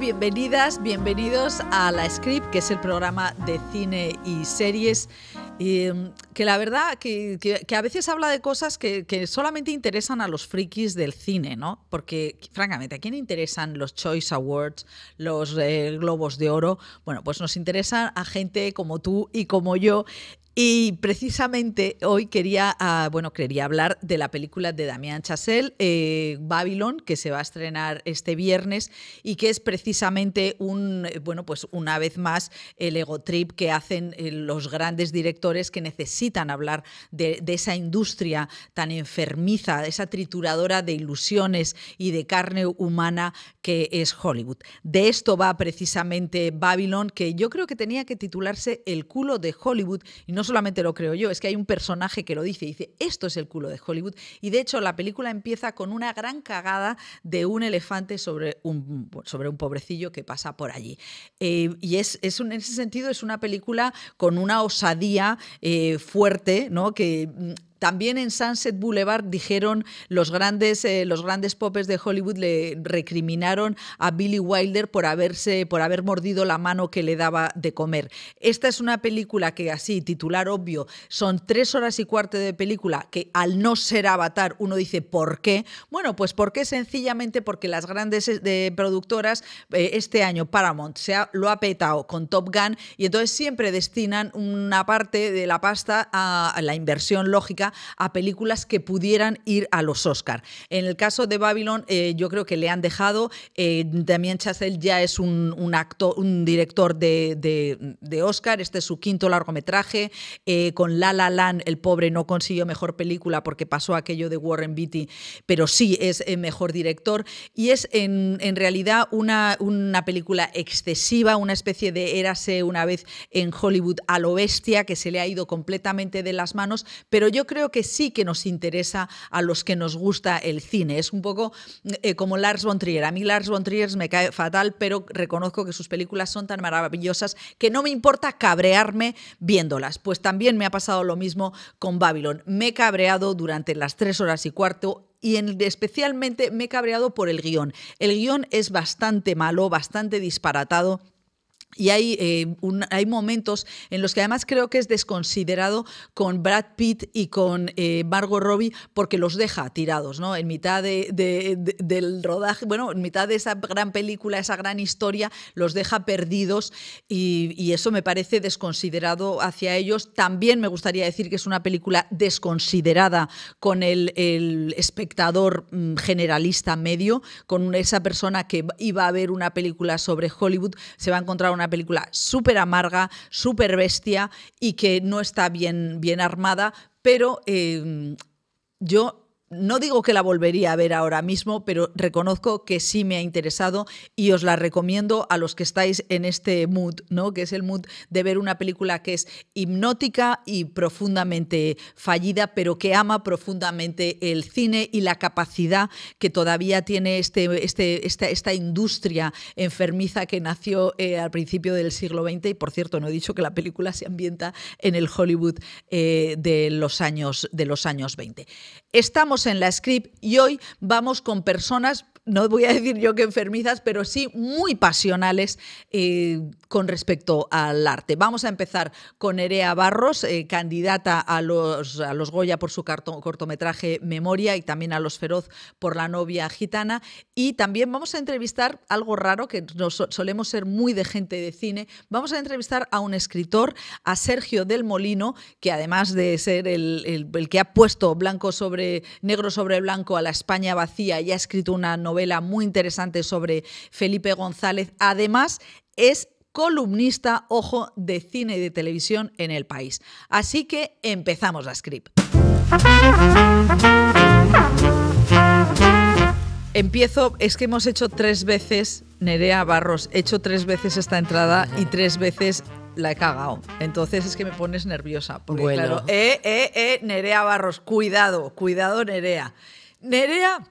Bienvenidas, bienvenidos a La Script, que es el programa de cine y series. Mm, que la verdad, que, a veces habla de cosas que, solamente interesan a los frikis del cine, ¿no? Porque, francamente, ¿a quién interesan los Choice Awards, los eh, Globos de Oro? Bueno, pues nos interesan a gente como tú y como yo, y precisamente hoy quería, ah, bueno, quería hablar de la película de Damián Chassel, eh, Babylon, que se va a estrenar este viernes y que es precisamente un, eh, bueno, pues una vez más el ego trip que hacen eh, los grandes directores que necesitan hablar de, esa industria tan enfermiza, esa trituradora de ilusiones y de carne humana que es Hollywood. De esto va precisamente Babylon, que yo creo que tenía que titularse El culo de Hollywood y no solamente lo creo yo, es que hay un personaje que lo dice, dice, esto es el culo de Hollywood. Y de hecho la película empieza con una gran cagada de un elefante sobre un, sobre un pobrecillo que pasa por allí. Eh, y es, en ese sentido es una película con una osadía eh, fuerte, ¿no? que mm, también en Sunset Boulevard dijeron los grandes, eh, los grandes popes de Hollywood le recriminaron a Billy Wilder por haberse, por haber mordido la mano que le daba de comer. Esta es una película que así, titular obvio, son tres horas y cuarto de película que al no ser Avatar uno dice ¿por qué? Bueno, pues porque sencillamente porque las grandes eh, productoras eh, este año Paramount se lo ha petado con Top Gun y entonces siempre destinan una parte de la pasta a la inversión lógica a películas que pudieran ir a los Oscar. En el caso de Babylon, eh, yo creo que le han dejado. Eh, Damien Chazelle ya es un, acto, un director de, Oscar. Este es su quinto largometraje. Eh, con La La Land, el pobre no consiguió mejor película porque pasó aquello de Warren Beatty, pero sí es eh, mejor director. Y es en, realidad una, una película excesiva, una especie de érase una vez en Hollywood a lo bestia que se le ha ido completamente de las manos. Pero yo creo creo que sí que nos interesa a los que nos gusta el cine. Es un poco eh, como Lars von Trier. A mí Lars von Trier me cae fatal, pero reconozco que sus películas son tan maravillosas que no me importa cabrearme viéndolas. Pues también me ha pasado lo mismo con Babylon. Me he cabreado durante las tres horas y cuarto y especialmente me he cabreado por el guión. El guión es bastante malo, bastante disparatado y hay, eh, un, hay momentos en los que además creo que es desconsiderado con Brad Pitt y con eh, Margot Robbie porque los deja tirados, ¿no? En mitad del rodaje, bueno, en mitad de esa gran película, esa gran historia, los deja perdidos y, eso me parece desconsiderado hacia ellos. También me gustaría decir que es una película desconsiderada con el, el espectador mm, generalista medio, con esa persona que iba a ver una película sobre Hollywood, se va a encontrar una película súper amarga, súper bestia y que no está bien, bien armada, pero eh, yo no digo que la volvería a ver ahora mismo, pero reconozco que sí me ha interesado y os la recomiendo a los que estáis en este mood, ¿no? Que es el mood de ver una película que es hipnótica y profundamente fallida, pero que ama profundamente el cine y la capacidad que todavía tiene este, este esta, industria enfermiza que nació eh, al principio del siglo XX. Y por cierto, no he dicho que la película se ambienta en el Hollywood eh, de, los años, de los años 20. Estamos en la script y hoy vamos con personas no voy a decir yo que enfermizas, pero sí muy pasionales eh, con respecto al arte. Vamos a empezar con Erea Barros, eh, candidata a los, los Goya por su cortometraje Memoria y también a los Feroz por la novia gitana. Y también vamos a entrevistar algo raro, que nos solemos ser muy de gente de cine. Vamos a entrevistar a un escritor, a Sergio del Molino, que además de ser el, que ha puesto blanco sobre negro sobre blanco a la España vacía y ha escrito una novela novela muy interesante sobre Felipe González. Además, es columnista, ojo, de cine y de televisión en el país. Así que empezamos la script. Empiezo, es que hemos hecho tres veces, Nerea Barros, he hecho tres veces esta entrada y tres veces la he cagado. Entonces es que me pones nerviosa. eh, eh, eh, Nerea Barros, cuidado, cuidado, Nerea. Nerea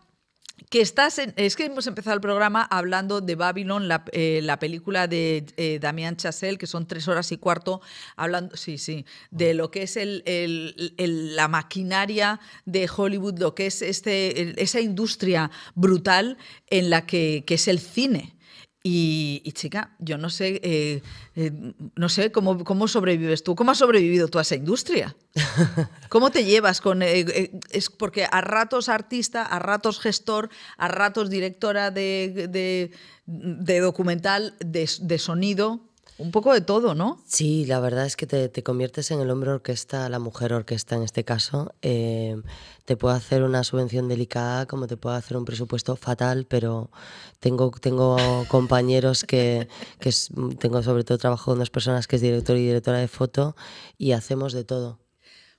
que estás es que hemos empezado el programa hablando de Babylon, la, eh, película de eh, Damien Damián Chassel, que son tres horas y cuarto, hablando, sí, sí, de lo que es la maquinaria de Hollywood, lo que es este, esa industria brutal en la que es el cine. Y, chica, yo no sé, eh, eh, no sé cómo, sobrevives tú, cómo has sobrevivido tú a esa industria. ¿Cómo te llevas con eh, es porque a ratos artista, a ratos gestor, a ratos directora de, documental, de sonido? un poco de todo, ¿no? Sí, la verdad es que te, conviertes en el hombre orquesta, la mujer orquesta en este caso. Em, te puedo hacer una subvención delicada, como te puedo hacer un presupuesto fatal, pero tengo, tengo compañeros que, tengo sobre todo trabajo con dos personas que es director y directora de foto y hacemos de todo.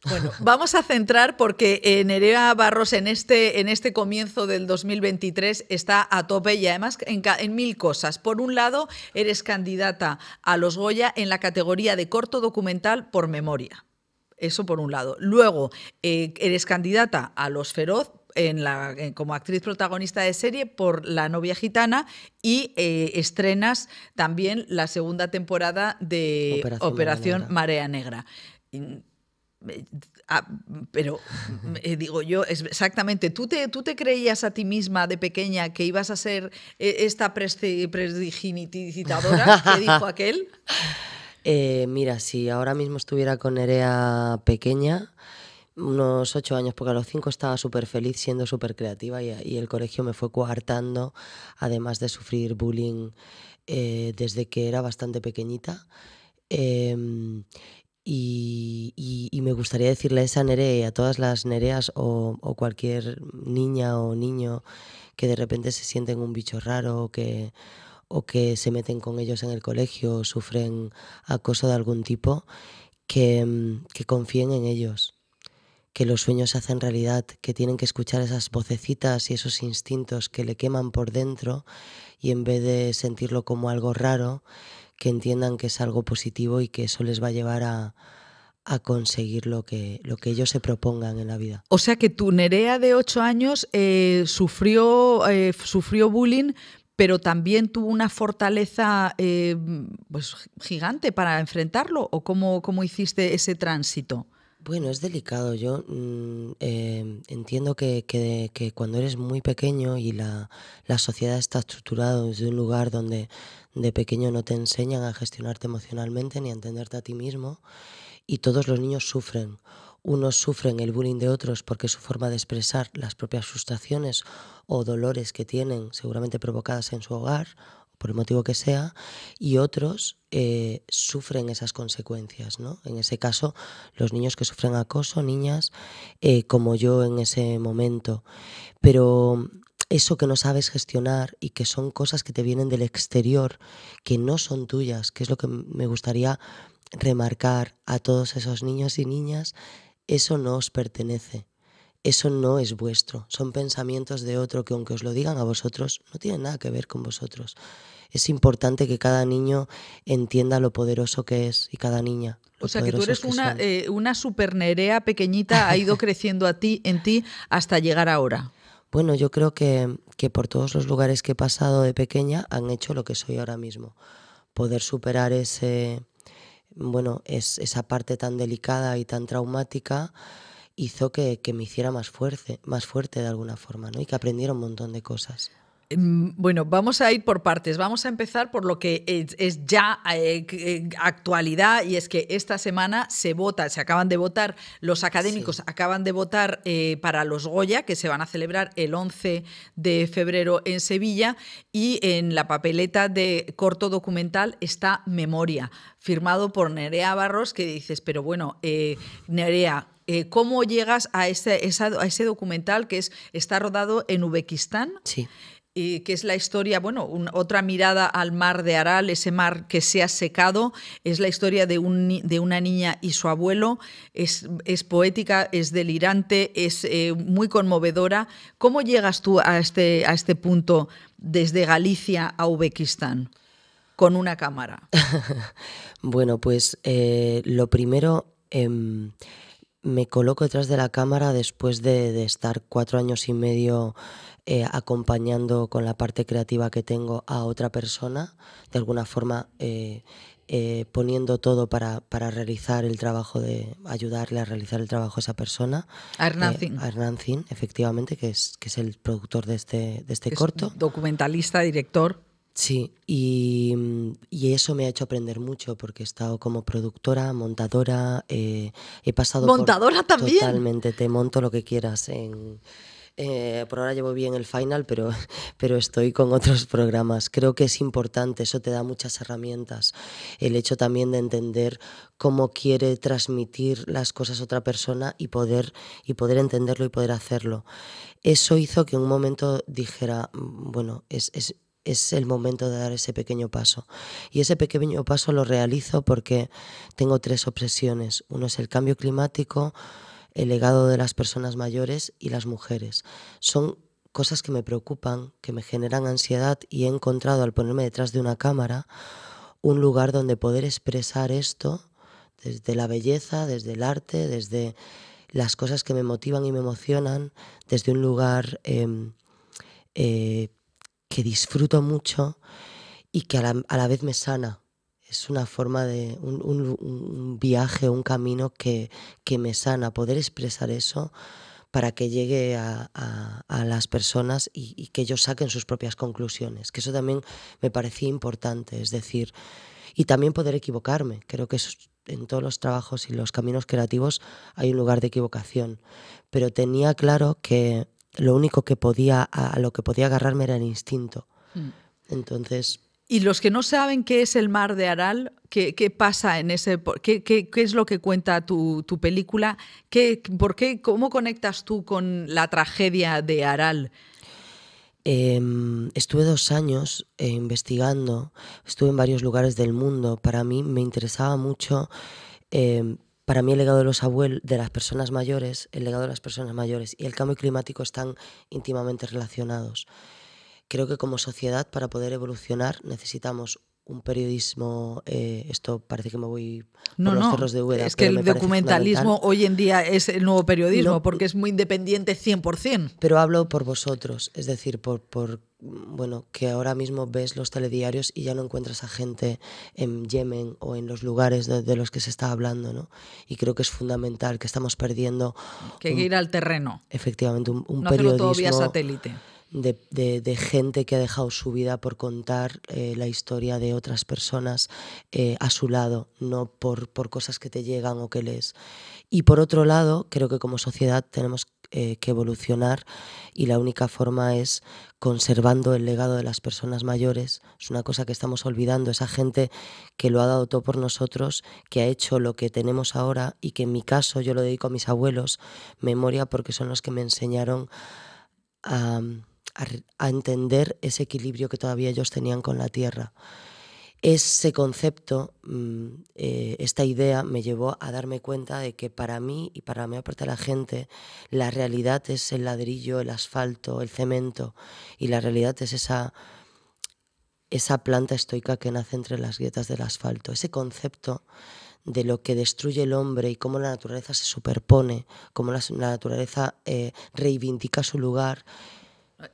Bueno, vamos a centrar porque eh, Nerea Barros en este, en este comienzo del 2023 está a tope y además en, mil cosas. Por un lado, eres candidata a los Goya en la categoría de corto documental por memoria. Eso por un lado. Luego, eh, eres candidata a los Feroz en la, eh, como actriz protagonista de serie por La novia gitana y estrenas también la segunda temporada de Operación, Marea Negra Ah, pero eh, digo yo, exactamente, ¿tú te, ¿tú te creías a ti misma de pequeña que ibas a ser eh, esta prediginitizadora que dijo aquel? Eh, mira, si ahora mismo estuviera con Erea pequeña, unos ocho años, porque a los cinco estaba súper feliz siendo súper creativa y, el colegio me fue coartando, además de sufrir bullying desde que era bastante pequeñita. Em, y, me gustaría decirle a esa Nerea y a todas las Nereas o, cualquier niña o niño que de repente se sienten un bicho raro o que, se meten con ellos en el colegio o sufren acoso de algún tipo, que, mm, que confíen en ellos, que los sueños se hacen realidad, que tienen que escuchar esas vocecitas y esos instintos que le queman por dentro y en vez de sentirlo como algo raro, que entiendan que es algo positivo y que eso les va a llevar a, a conseguir lo que, lo que ellos se propongan en la vida. O sea que tu Nerea de 8 años eh, sufrió, eh, sufrió bullying, pero también tuvo una fortaleza eh, pues, gigante para enfrentarlo. ¿O cómo, cómo hiciste ese tránsito? Bueno, es delicado. Yo mm, entiendo que, que, cuando eres muy pequeño y la, la sociedad está estructurada desde un lugar donde, de pequeño no te enseñan a gestionarte emocionalmente ni a entenderte a ti mismo y todos los niños sufren. Unos sufren el bullying de otros porque su forma de expresar las propias frustraciones o dolores que tienen seguramente provocadas en su hogar, por el motivo que sea, y otros eh, sufren esas consecuencias. ¿no? En ese caso, los niños que sufren acoso, niñas, eh, como yo en ese momento. Pero eso que no sabes gestionar y que son cosas que te vienen del exterior, que no son tuyas, que es lo que me gustaría remarcar a todos esos niños y niñas, eso no os pertenece, eso no es vuestro, son pensamientos de otro que aunque os lo digan a vosotros, no tienen nada que ver con vosotros. Es importante que cada niño entienda lo poderoso que es y cada niña. O sea que tú eres una, super eh, supernerea pequeñita, ha ido creciendo a ti, en ti hasta llegar ahora. Bueno, yo creo que, por todos los lugares que he pasado de pequeña han hecho lo que soy ahora mismo. Poder superar ese, bueno, es, esa parte tan delicada y tan traumática hizo que, que me hiciera más fuerte, más fuerte de alguna forma, ¿no? Y que aprendiera un montón de cosas. Em, bueno, vamos a ir por partes. Vamos a empezar por lo que es, ya eh, eh, actualidad y es que esta semana se vota, se acaban de votar, los académicos acaban de votar eh, para los Goya, que se van a celebrar el 11 de febrero en Sevilla y en la papeleta de corto documental está Memoria, firmado por Nerea Barros, que dices, pero bueno, Nerea, ¿Cómo llegas este, a ese, documental que está rodado en Uzbekistán? Sí que es la historia, bueno, otra mirada al mar de Aral, ese mar que se ha secado, es la historia de, un, de una niña y su abuelo, es, es poética, es delirante, es eh, muy conmovedora. ¿Cómo llegas tú a este, a este punto desde Galicia a Uzbekistán? Con una cámara. bueno, pues eh, lo primero, em, me coloco detrás de la cámara después de, de estar cuatro años y medio eh, acompañando con la parte creativa que tengo a otra persona, de alguna forma eh, eh, poniendo todo para, para, realizar el trabajo de ayudarle a realizar el trabajo a esa persona. Zin. A efectivamente, que es, que es el productor de este, de este es corto. Documentalista, director. Sí, y, y, eso me ha hecho aprender mucho porque he estado como productora, montadora, he pasado... Montadora también. Totalmente, te monto lo que quieras en, eh, por ahora llevo bien el final, pero, pero estoy con otros programas. Creo que es importante, eso te da muchas herramientas. El hecho también de entender cómo quiere transmitir las cosas a otra persona y poder, y poder entenderlo y poder hacerlo. Eso hizo que en un momento dijera, mm, bueno, es, es es el momento de dar ese pequeño paso. Y ese pequeño paso lo realizo porque tengo tres obsesiones. Uno es el cambio climático, el legado de las personas mayores y las mujeres. Son cosas que me preocupan, que me generan ansiedad y he encontrado al ponerme detrás de una cámara un lugar donde poder expresar esto desde la belleza, desde el arte, desde las cosas que me motivan y me emocionan, desde un lugar em, eh, que disfruto mucho y que a la vez me sana, es una forma de un, viaje, un camino que, me sana, poder expresar eso para que llegue a, las personas y, que ellos saquen sus propias conclusiones, que eso también me parecía importante, es decir, y también poder equivocarme, creo que en todos los trabajos y los caminos creativos hay un lugar de equivocación, pero tenía claro que lo único que podía, a, lo que podía agarrarme era el instinto. Mm. Entonces, y los que no saben qué es el mar de Aral, qué, pasa en ese, qué, qué, qué, es lo que cuenta tu, película, ¿Qué, por qué, cómo conectas tú con la tragedia de Aral. Em, estuve dos años eh, investigando, estuve en varios lugares del mundo. Para mí me interesaba mucho, em, para mí el legado de los abuelos, de las personas mayores, el legado de las personas mayores y el cambio climático están íntimamente relacionados creo que como sociedad para poder evolucionar necesitamos un periodismo, eh, esto parece que me voy por los cerros de Ueda. Es que el documentalismo hoy en día es el nuevo periodismo, porque es muy independiente 100%. Pero hablo por vosotros, es decir, por, bueno, que ahora mismo ves los telediarios y ya no encuentras a gente en Yemen o en los lugares de, los que se está hablando, ¿no? Y creo que es fundamental que estamos perdiendo... Que hay que ir al terreno. Efectivamente, un, periodismo... no periodismo... Todo vía satélite de, gente que ha dejado su vida por contar eh, la historia de otras personas eh, a su lado, no por, por, cosas que te llegan o que lees. Y por otro lado, creo que como sociedad tenemos eh, que evolucionar y la única forma es conservando el legado de las personas mayores. Es una cosa que estamos olvidando, esa gente que lo ha dado todo por nosotros, que ha hecho lo que tenemos ahora y que en mi caso yo lo dedico a mis abuelos, memoria porque son los que me enseñaron a a, entender ese equilibrio que todavía ellos tenían con la tierra. Ese concepto, mm, eh, esta idea me llevó a darme cuenta de que para mí y para la mayor parte de la gente la realidad es el ladrillo, el asfalto, el cemento y la realidad es esa, esa planta estoica que nace entre las grietas del asfalto. Ese concepto de lo que destruye el hombre y cómo la naturaleza se superpone, cómo la, naturaleza eh, reivindica su lugar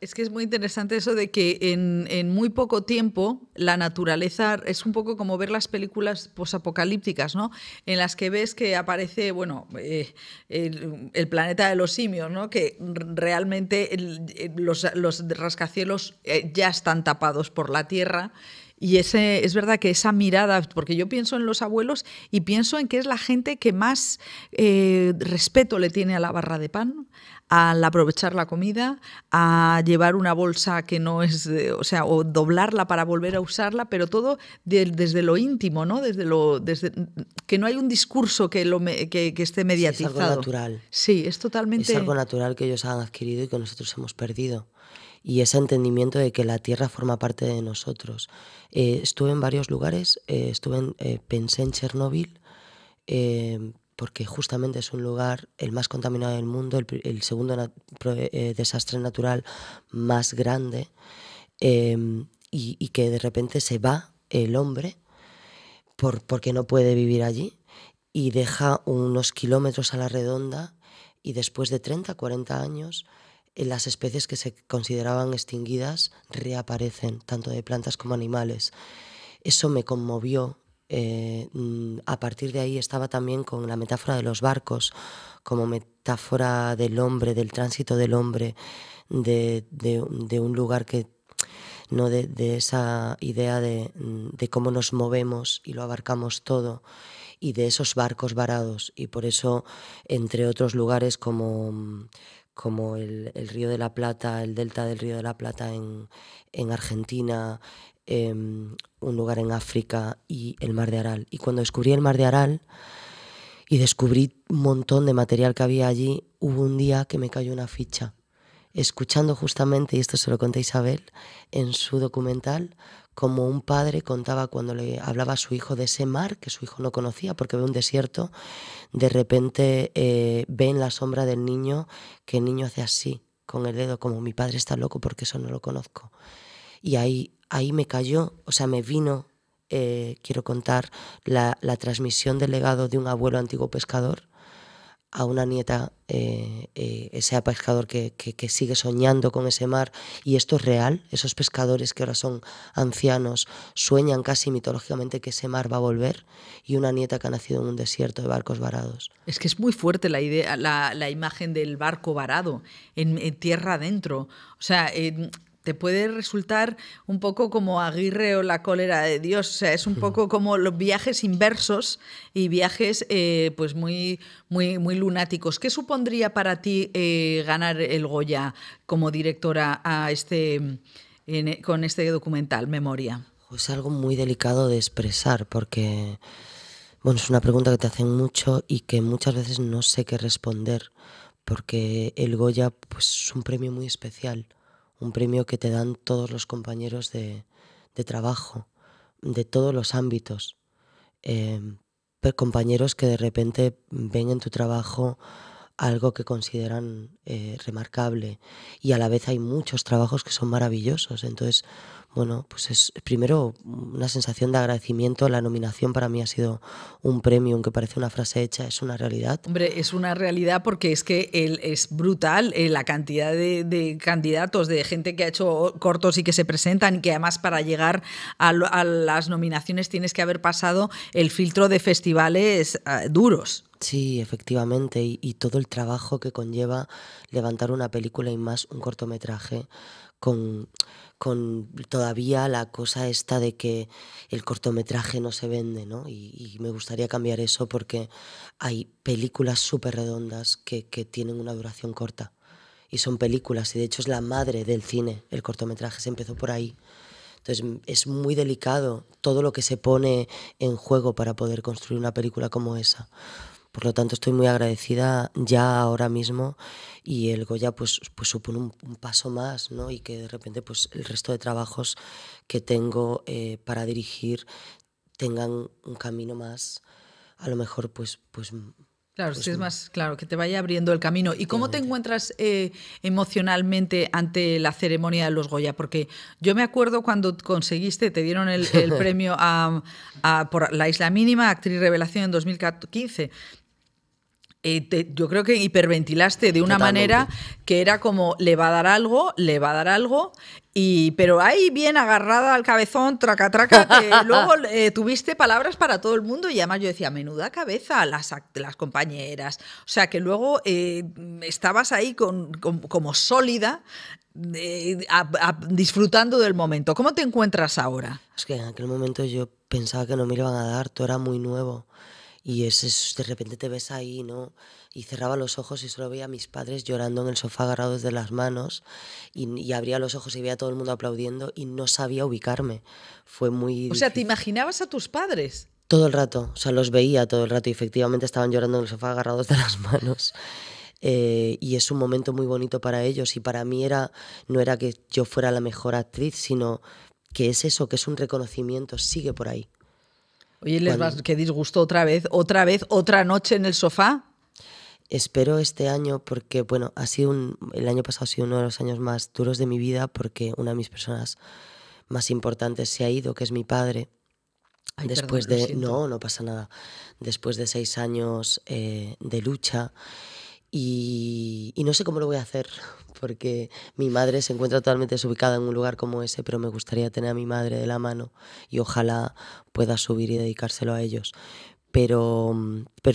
es que es muy interesante eso de que en, muy poco tiempo la naturaleza es un poco como ver las películas posapocalípticas, ¿no? En las que ves que aparece, bueno, eh, el, planeta de los simios, ¿no? Que realmente los, rascacielos eh, ya están tapados por la tierra. Y ese, es verdad que esa mirada, porque yo pienso en los abuelos y pienso en que es la gente que más eh, respeto le tiene a la barra de pan, al aprovechar la comida, a llevar una bolsa que no es, o sea, o doblarla para volver a usarla, pero todo desde lo íntimo, ¿no? Desde lo, desde, que no hay un discurso que, lo esté mediatizado. Sí, es algo natural. Sí, es totalmente. Es algo natural que ellos han adquirido y que nosotros hemos perdido y ese entendimiento de que la tierra forma parte de nosotros. Eh, estuve en varios lugares, eh, estuve en, eh, pensé en Chernóbil, porque justamente es un lugar el más contaminado del mundo, el, segundo eh, desastre natural más grande, em, y, que de repente se va el hombre porque no puede vivir allí y deja unos kilómetros a la redonda y después de 30, 40 años eh, las especies que se consideraban extinguidas reaparecen, tanto de plantas como animales. Eso me conmovió eh, mm, a partir de ahí estaba también con la metáfora de los barcos, como metáfora del hombre, del tránsito del hombre, de, un lugar que no de, esa idea mm, de, cómo nos movemos y lo abarcamos todo y de esos barcos varados. Y por eso, entre otros lugares como mm, como el, Río de la Plata, el delta del Río de la Plata en, en Argentina, Em, un lugar en África y el mar de Aral. Y cuando descubrí el mar de Aral y descubrí un montón de material que había allí, hubo un día que me cayó una ficha, escuchando justamente, y esto se lo conté Isabel, en su documental, como un padre contaba cuando le hablaba a su hijo de ese mar que su hijo no conocía porque ve un desierto, de repente eh, ve en la sombra del niño que el niño hace así con el dedo como mi padre está loco porque eso no lo conozco. Y ahí ahí me cayó, o sea, me vino, eh, quiero contar, la, transmisión del legado de un abuelo antiguo pescador a una nieta, eh, eh, ese pescador que, sigue soñando con ese mar. Y esto es real, esos pescadores que ahora son ancianos sueñan casi mitológicamente que ese mar va a volver y una nieta que ha nacido en un desierto de barcos varados. Es que es muy fuerte la, idea, la, imagen del barco varado en, tierra adentro. O sea, te puede resultar un poco como Aguirre o la cólera de Dios. O sea, es un poco como los viajes inversos y viajes eh, pues muy, muy, muy lunáticos. ¿Qué supondría para ti eh, ganar el Goya como directora a este, con este documental, Memoria? Es algo muy delicado de expresar porque bueno, es una pregunta que te hacen mucho y que muchas veces no sé qué responder porque el Goya pues, es un premio muy especial un premio que te dan todos los compañeros de, trabajo, de todos los ámbitos. Em, compañeros que de repente ven en tu trabajo algo que consideran eh, remarcable y a la vez hay muchos trabajos que son maravillosos. Entonces, bueno, pues es primero una sensación de agradecimiento. La nominación para mí ha sido un premio, aunque parece una frase hecha, es una realidad. Hombre, es una realidad porque es que es brutal eh, la cantidad de, candidatos, de gente que ha hecho cortos y que se presentan, y que además para llegar a, las nominaciones tienes que haber pasado el filtro de festivales eh, duros. Sí, efectivamente, y, y, todo el trabajo que conlleva levantar una película y más un cortometraje con, con todavía la cosa esta de que el cortometraje no se vende, Y, me gustaría cambiar eso porque hay películas súper redondas que, que, tienen una duración corta. Y son películas, y de hecho es la madre del cine, el cortometraje, se empezó por ahí. Entonces es muy delicado todo lo que se pone en juego para poder construir una película como esa. Por lo tanto, estoy muy agradecida ya ahora mismo y el Goya pues, pues supone un, paso más ¿no? y que de repente pues, el resto de trabajos que tengo eh, para dirigir tengan un camino más, a lo mejor pues... pues Claro, pues si es más claro, que te vaya abriendo el camino. ¿Y cómo te encuentras eh, emocionalmente ante la ceremonia de los Goya? Porque yo me acuerdo cuando conseguiste, te dieron el, premio a, a, por La Isla Mínima, actriz revelación en 2015. Eh, yo creo que hiperventilaste de una manera que era como le va a dar algo, le va a dar algo, y pero ahí bien agarrada al cabezón, traca traca, que luego eh, tuviste palabras para todo el mundo y además yo decía, menuda cabeza las, las compañeras. O sea que luego eh, estabas ahí como sólida. disfrutando del momento. ¿Cómo te encuentras ahora? Es que en aquel momento yo pensaba que no me iban a dar, todo era muy nuevo. Y es, de repente te ves ahí, ¿no? Y cerraba los ojos y solo veía a mis padres llorando en el sofá agarrados de las manos y, abría los ojos y veía a todo el mundo aplaudiendo y no sabía ubicarme. Fue muy... O sea, ¿te imaginabas a tus padres? Todo el rato, o sea, los veía todo el rato y efectivamente estaban llorando en el sofá agarrados de las manos. Eh, y es un momento muy bonito para ellos y para mí era no era que yo fuera la mejor actriz sino que es eso que es un reconocimiento sigue por ahí Oye, les vas, qué disgusto otra vez, otra vez, otra noche en el sofá. Espero este año porque, bueno, ha sido el año pasado ha sido uno de los años más duros de mi vida porque una de mis personas más importantes se ha ido, que es mi padre. Después de... No, no pasa nada. Después de seis años eh, de lucha. Y, no sé cómo lo voy a hacer, porque mi madre se encuentra totalmente desubicada en un lugar como ese, pero me gustaría tener a mi madre de la mano y ojalá pueda subir y dedicárselo a ellos. Pero,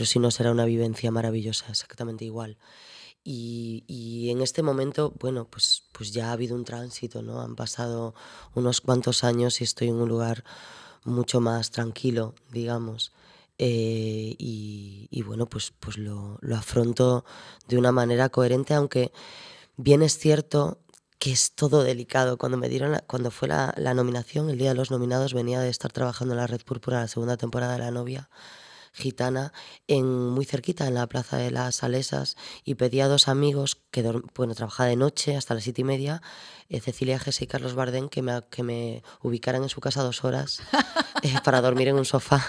si no, será una vivencia maravillosa, exactamente igual. Y, en este momento, bueno, pues, pues ya ha habido un tránsito, ¿no? Han pasado unos cuantos años y estoy en un lugar mucho más tranquilo, digamos. Eh, y, bueno, pues, pues lo, afronto de una manera coherente, aunque bien es cierto que es todo delicado. Cuando me dieron cuando fue la, nominación, el día de los nominados, venía de estar trabajando en la Red Púrpura, la segunda temporada de La Novia gitana en muy cerquita en la plaza de las Salesas y pedí a dos amigos que bueno trabajaba de noche hasta las siete y media eh, Cecilia Gese y Carlos Bardén que me, que me ubicaran en su casa dos horas eh, para dormir en un sofá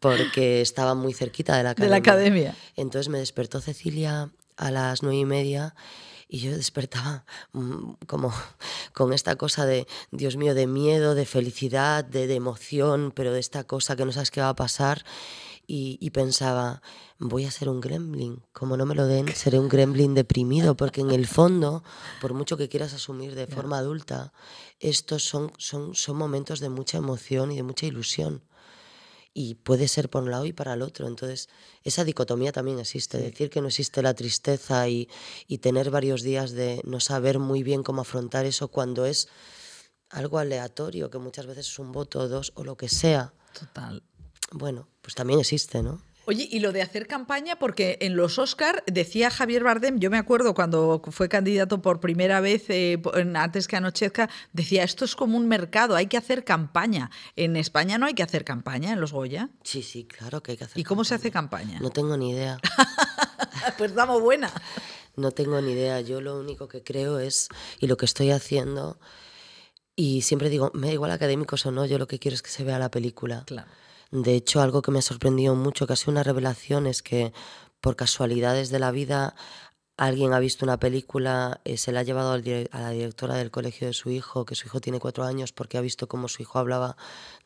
porque estaba muy cerquita de la academia. Entonces me despertó Cecilia a las nueve y media y yo despertaba mm, como con esta cosa de, Dios mío, de miedo, de felicidad, de, emoción, pero de esta cosa que no sabes qué va a pasar. Y, pensaba, voy a ser un gremlin. Como no me lo den, seré un gremlin deprimido, porque en el fondo, por mucho que quieras asumir de forma adulta, estos son momentos de mucha emoción y de mucha ilusión y puede ser por un lado y para el otro. Entonces, esa dicotomía también existe, decir que no existe la tristeza y, tener varios días de no saber muy bien cómo afrontar eso cuando es algo aleatorio, que muchas veces es un voto, o dos o lo que sea. Total. Bueno, pues también existe, ¿no? Oye, y lo de hacer campaña, porque en los Oscar decía Javier Bardem, yo me acuerdo cuando fue candidato por primera vez eh, antes que anochezca, decía, esto es como un mercado, hay que hacer campaña. En España no hay que hacer campaña, en los Goya. Sí, sí, claro que hay que hacer. ¿Y cómo se hace campaña? No tengo ni idea. pues damos buena. No tengo ni idea, yo lo único que creo es, y lo que estoy haciendo, y siempre digo, me da igual académicos o no, yo lo que quiero es que se vea la película. Claro. De hecho, algo que me ha sorprendido mucho, que ha sido una revelación, es que por casualidades de la vida alguien ha visto una película, eh, se la ha llevado a la directora del colegio de su hijo, que su hijo tiene cuatro años, porque ha visto cómo su hijo hablaba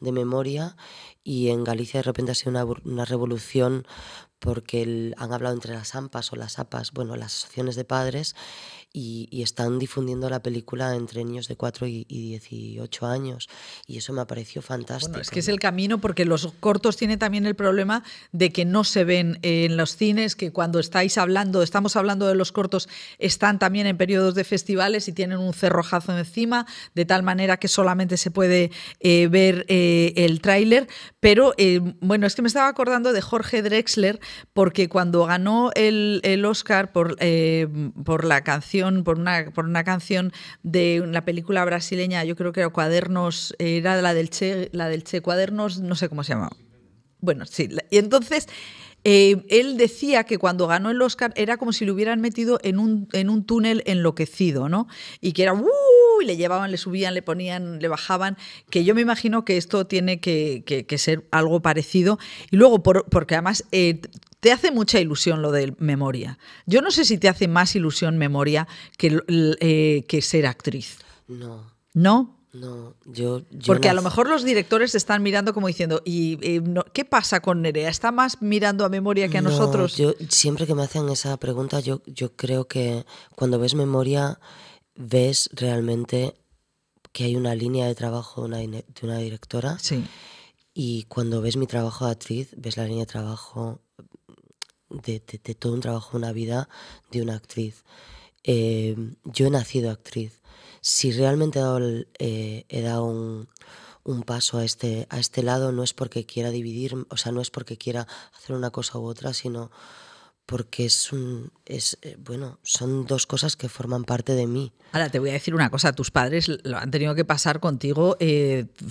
de memoria y en Galicia de repente ha sido una, revolución porque han hablado entre las AMPAs o las APAS, bueno, las asociaciones de padres, y, están difundiendo la película entre niños de 4 y, 18 años y eso me pareció fantástico. es que es el camino porque los cortos tienen también el problema de que no se ven en los cines, que cuando estáis hablando, estamos hablando de los cortos, están también en periodos de festivales y tienen un cerrojazo encima, de tal manera que solamente se puede eh, ver eh, el tráiler, pero eh, bueno, es que me estaba acordando de Jorge Drexler porque cuando ganó el, el Oscar por, por la canción por una, por una canción de una película brasileña, yo creo que era Cuadernos, era la del Che, la del Che, Cuadernos, no sé cómo se llamaba. Bueno, sí. Y entonces eh, él decía que cuando ganó el Oscar era como si lo hubieran metido en un, en un túnel enloquecido, ¿no? Y que era ¡uh! Y le llevaban, le subían, le ponían, le bajaban. Que yo me imagino que esto tiene que, ser algo parecido. Y luego, porque además eh, te hace mucha ilusión lo de memoria. Yo no sé si te hace más ilusión memoria que, eh, que ser actriz. No. ¿No? No, Porque a lo mejor los directores están mirando como diciendo, ¿y eh, qué pasa con Nerea? ¿Está más mirando a memoria que a nosotros? siempre que me hacen esa pregunta, yo, yo creo que cuando ves memoria, ves realmente que hay una línea de trabajo de una, de una directora. Sí. Y cuando ves mi trabajo de actriz, ves la línea de trabajo de, todo un trabajo, una vida de una actriz. Eh, yo he nacido actriz. Si realmente he dado, eh, un, paso a este, a este lado, no es porque quiera dividir, o sea, no es porque quiera hacer una cosa u otra, sino porque es es eh, bueno son dos cosas que forman parte de mí ahora te voy a decir una cosa tus padres lo han tenido que pasar contigo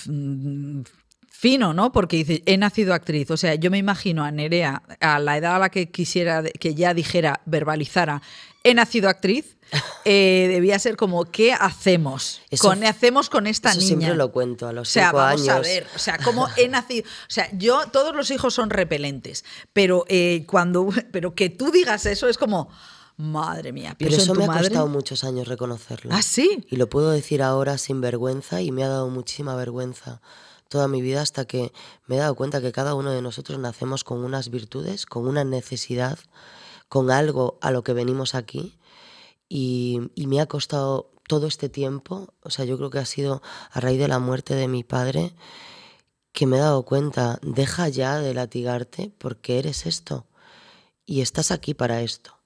mm, fino, ¿no? Porque dice, he nacido actriz. O sea, yo me imagino a Nerea, a la edad a la que quisiera, que ya dijera, verbalizara, he nacido actriz, eh, debía ser como, ¿qué hacemos? con, ¿Qué hacemos con esta eso Siempre lo cuento a los o sea, vamos a ver, o sea, cómo he nacido. O sea, yo, todos los hijos son repelentes, pero, eh, cuando, pero que tú digas eso es como. Madre mía, Pero eso me ha costado muchos años reconocerlo. ¿Ah, sí? Y lo puedo decir ahora sin vergüenza y me ha dado muchísima vergüenza toda mi vida hasta que me he dado cuenta que cada uno de nosotros nacemos con unas virtudes, con una necesidad, con algo a lo que venimos aquí. Y, me ha costado todo este tiempo, o sea, yo creo que ha sido a raíz de la muerte de mi padre que me he dado cuenta, deja ya de latigarte porque eres esto y estás aquí para esto.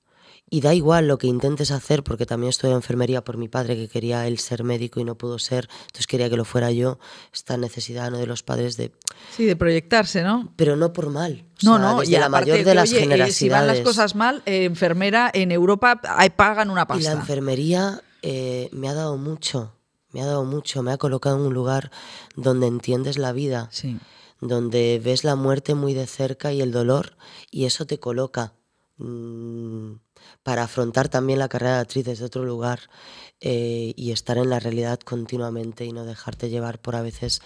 Y da igual lo que intentes hacer, porque también estoy en enfermería por mi padre, que quería él ser médico y no pudo ser, entonces quería que lo fuera yo, esta necesidad ¿no? de los padres de... Sí, de proyectarse, ¿no? Pero no por mal. O no, no, desde la mayor de, eh, las generaciones. Si van las cosas mal, eh, enfermera en Europa pagan una pasta. Y la enfermería eh, me ha dado mucho, me ha dado mucho, me ha colocado en un lugar donde entiendes la vida, sí. donde ves la muerte muy de cerca y el dolor, y eso te coloca. Mm, para afrontar también la carrera de actriz desde otro lugar eh, y estar en la realidad continuamente y no dejarte llevar por a veces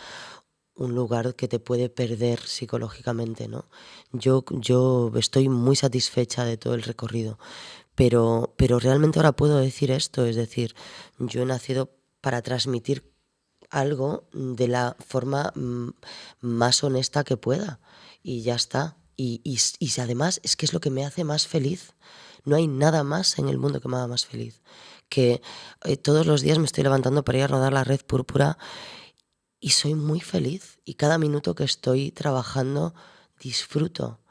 un lugar que te puede perder psicológicamente, ¿no? Yo, yo estoy muy satisfecha de todo el recorrido, pero, pero realmente ahora puedo decir esto, es decir, yo he nacido para transmitir algo de la forma mm, más honesta que pueda y ya está. Y, y, y además es que es lo que me hace más feliz. No hay nada más en el mundo que me haga más feliz. Que eh, todos los días me estoy levantando para ir a rodar la red púrpura y soy muy feliz. Y cada minuto que estoy trabajando disfruto.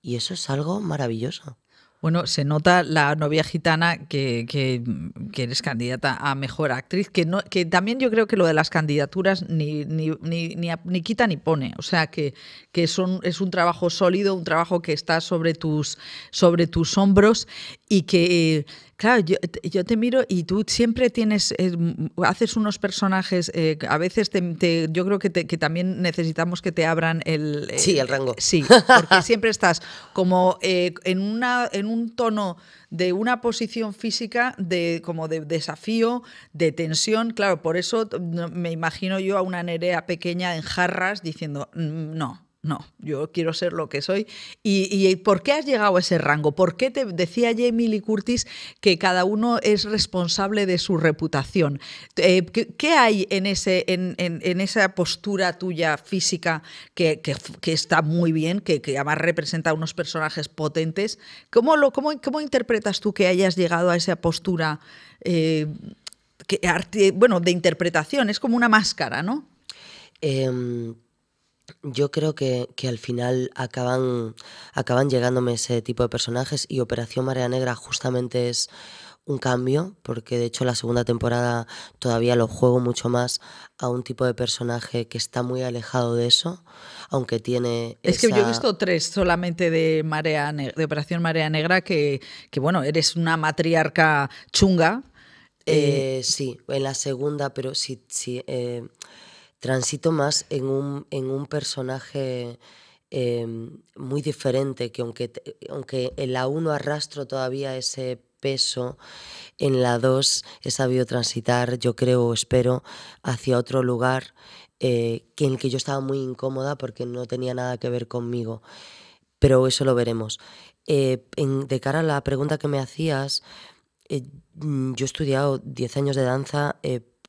Y eso es algo maravilloso. Bueno, se nota la novia gitana que, que, eres candidata a mejor actriz, que, no, que también yo creo que lo de las candidaturas ni, ni, ni, ni, quita ni pone, o sea que, que son, es un trabajo sólido, un trabajo que está sobre tus, sobre tus hombros y que, claro, yo, yo, te miro y tú siempre tienes, eh, haces unos personajes, eh, a veces te, yo creo que, también necesitamos que te abran el... Eh, sí, el rango. Sí, porque siempre estás como en, una, en un tono de una posición física de como de desafío, de tensión, claro, por eso me imagino yo a una Nerea pequeña en jarras diciendo, mm, no, no, yo quiero ser lo que soy. ¿Y, por qué has llegado a ese rango? ¿Por qué te decía Jamie Curtis que cada uno es responsable de su reputación? Eh, ¿qué, hay en, ese, en, esa postura tuya física que, está muy bien, que, además representa unos personajes potentes? ¿Cómo, lo, cómo interpretas tú que hayas llegado a esa postura eh, arte, bueno, de interpretación? Es como una máscara, ¿no? Em, yo creo que, al final acaban, acaban llegándome ese tipo de personajes y Operación Marea Negra justamente es un cambio, porque de hecho la segunda temporada todavía lo juego mucho más a un tipo de personaje que está muy alejado de eso, aunque tiene... Es que yo he visto tres solamente de, Marea de Operación Marea Negra, que, bueno, eres una matriarca chunga. Eh. Eh, sí, en la segunda, pero sí, sí eh, transito más en un, personaje em, muy diferente, que aunque, aunque en la 1 arrastro todavía ese peso, en la 2 he sabido transitar, yo creo o espero, hacia otro lugar eh, en el que yo estaba muy incómoda porque no tenía nada que ver conmigo. Pero eso lo veremos. Eh, de cara a la pregunta que me hacías, eh, yo he estudiado 10 años de danza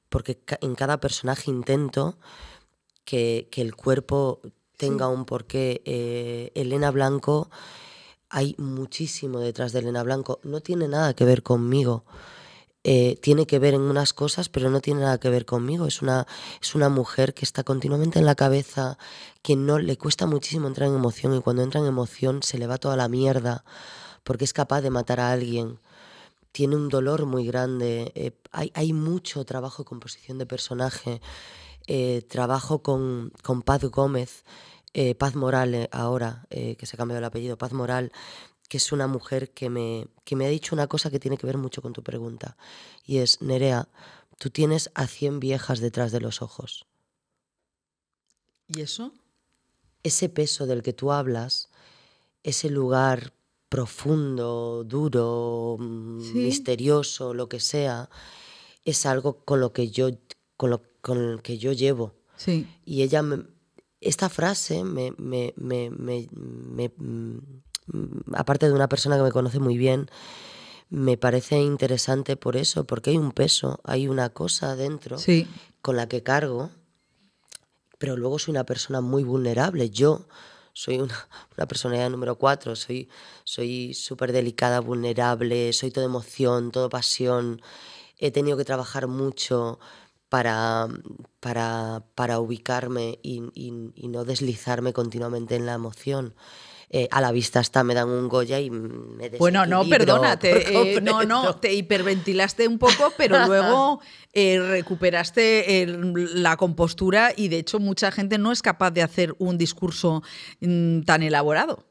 porque en cada personaje intento que, el cuerpo tenga un porqué. Eh, Elena Blanco, hay muchísimo detrás de Elena Blanco, no tiene nada que ver conmigo. Eh, tiene que ver en unas cosas, pero no tiene nada que ver conmigo. Es una, es una mujer que está continuamente en la cabeza, que no le cuesta muchísimo entrar en emoción y cuando entra en emoción se le va toda la mierda porque es capaz de matar a alguien tiene un dolor muy grande. Eh, hay, mucho trabajo de composición de personaje, eh, trabajo con, Paz Gómez, eh, Paz Moral ahora, que se ha cambiado el apellido, Paz Moral, que es una mujer que me, que me ha dicho una cosa que tiene que ver mucho con tu pregunta. Y es, Nerea, tú tienes a 100 viejas detrás de los ojos. ¿Y eso? Ese peso del que tú hablas, ese lugar profundo, duro, misterioso, lo que sea, es algo con lo que yo, con que yo llevo. Y ella, me, esta frase me, mm, aparte de una persona que me conoce muy bien, me parece interesante por eso, porque hay un peso, hay una cosa dentro con la que cargo, pero luego soy una persona muy vulnerable. Yo soy una, una personalidad número cuatro, soy súper delicada, vulnerable, soy toda emoción, todo pasión. He tenido que trabajar mucho para, ubicarme y, y no deslizarme continuamente en la emoción. Eh, a la vista está, me dan un Goya y me Bueno, no, perdónate. Eh, no, no, te hiperventilaste un poco, pero luego eh, recuperaste la compostura y de hecho mucha gente no es capaz de hacer un discurso mm, tan elaborado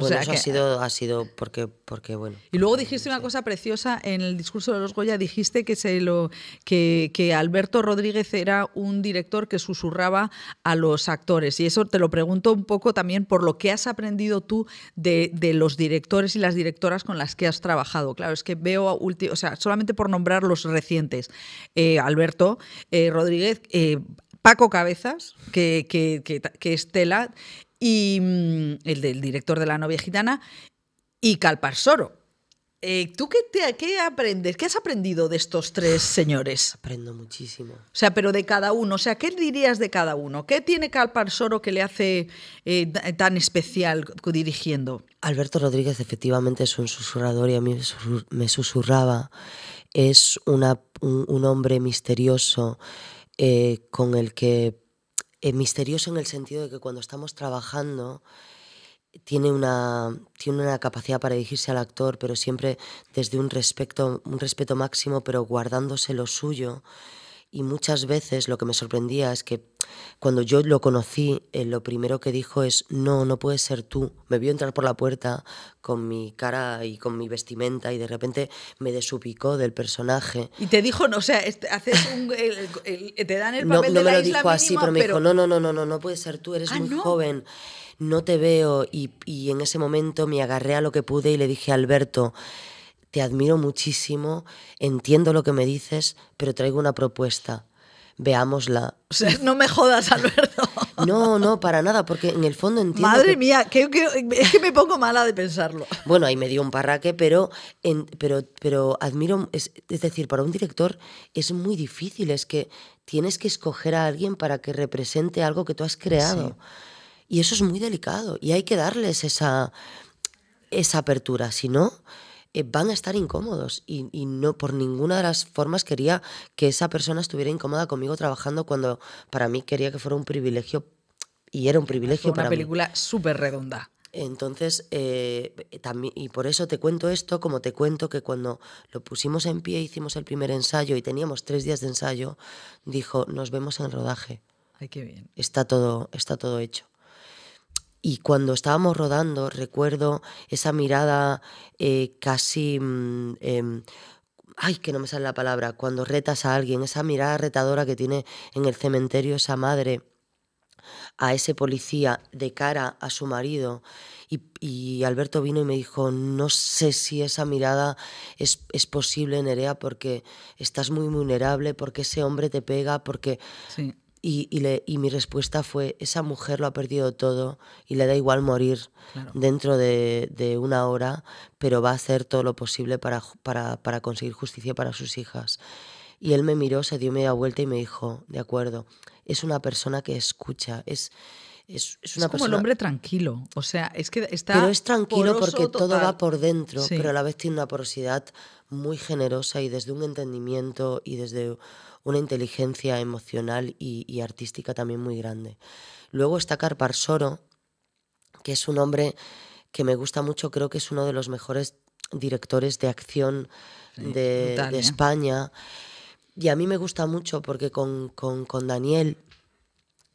bueno, eso ha, sido, eh, ha sido porque, porque bueno. Y luego dijiste una cosa preciosa en el discurso de los Goya, dijiste que, se lo, que, que, Alberto Rodríguez era un director que susurraba a los actores. Y eso te lo pregunto un poco también por lo que has aprendido tú de, los directores y las directoras con las que has trabajado. Claro, es que veo, o sea, solamente por nombrar los recientes, eh, Alberto eh, Rodríguez, Paco Cabezas, que, que, que, que es tela, y mm, el del director de La novia gitana, y Calparsoro. Soro. Eh, ¿Tú qué, te, qué aprendes? ¿Qué has aprendido de estos tres ah, señores? Aprendo muchísimo. O sea, pero de cada uno. O sea, ¿qué dirías de cada uno? ¿Qué tiene Calparsoro que le hace eh, tan especial dirigiendo? Alberto Rodríguez efectivamente es un susurrador y a mí me susurraba. Es una, un, hombre misterioso eh, con el que eh, misterioso en el sentido de que cuando estamos trabajando tiene una, tiene una capacidad para dirigirse al actor, pero siempre desde un respeto, un respeto máximo, pero guardándose lo suyo. Y muchas veces lo que me sorprendía es que cuando yo lo conocí, eh, lo primero que dijo es, no, no puedes ser tú. Me vio entrar por la puerta con mi cara y con mi vestimenta y de repente me desubicó del personaje. Y te dijo, no, o sea, un, eh, te dan el papel no, no me lo dijo así, pero me dijo, no, no, no, no, no, no puedes ser tú, eres ah, muy joven no te veo y, y, en ese momento me agarré a lo que pude y le dije, Alberto, te admiro muchísimo, entiendo lo que me dices, pero traigo una propuesta. Veámosla. no me jodas, Alberto. No, no, para nada, porque en el fondo entiendo. Madre mía, es que me pongo mala de pensarlo. Bueno, ahí me dio un parraque, pero, pero, pero admiro. Es, decir, para un director es muy difícil, es que tienes que escoger a alguien para que represente algo que tú has creado. Y eso es muy delicado, y hay que darles esa, esa apertura, si no eh, van a estar incómodos y, no por ninguna de las formas quería que esa persona estuviera incómoda conmigo trabajando cuando para mí quería que fuera un privilegio y era un privilegio Fue una película súper redonda. Entonces, eh, y por eso te cuento esto, como te cuento que cuando lo pusimos en pie, hicimos el primer ensayo y teníamos tres días de ensayo, dijo, nos vemos en rodaje. Ay, qué bien. Está todo, está todo hecho. Y cuando estábamos rodando, recuerdo esa mirada eh, casi... Mm, em, ay, que no me sale la palabra, cuando retas a alguien, esa mirada retadora que tiene en el cementerio esa madre a ese policía de cara a su marido. Y, Alberto vino y me dijo, no sé si esa mirada es, es, posible, Nerea, porque estás muy vulnerable, porque ese hombre te pega, porque... Y, mi respuesta fue, esa mujer lo ha perdido todo y le da igual morir dentro de, una hora, pero va a hacer todo lo posible para, conseguir justicia para sus hijas. Y él me miró, se dio media vuelta y me dijo, de acuerdo, es una persona que escucha, es... Es, es, como el hombre tranquilo. O sea, es que está. Pero es tranquilo porque todo va por dentro, pero a la vez tiene una porosidad muy generosa y desde un entendimiento y desde una inteligencia emocional y, artística también muy grande. Luego está carpar Soro, que es un hombre que me gusta mucho, creo que es uno de los mejores directores de acción de, ¿eh? España. Y a mí me gusta mucho porque con, Daniel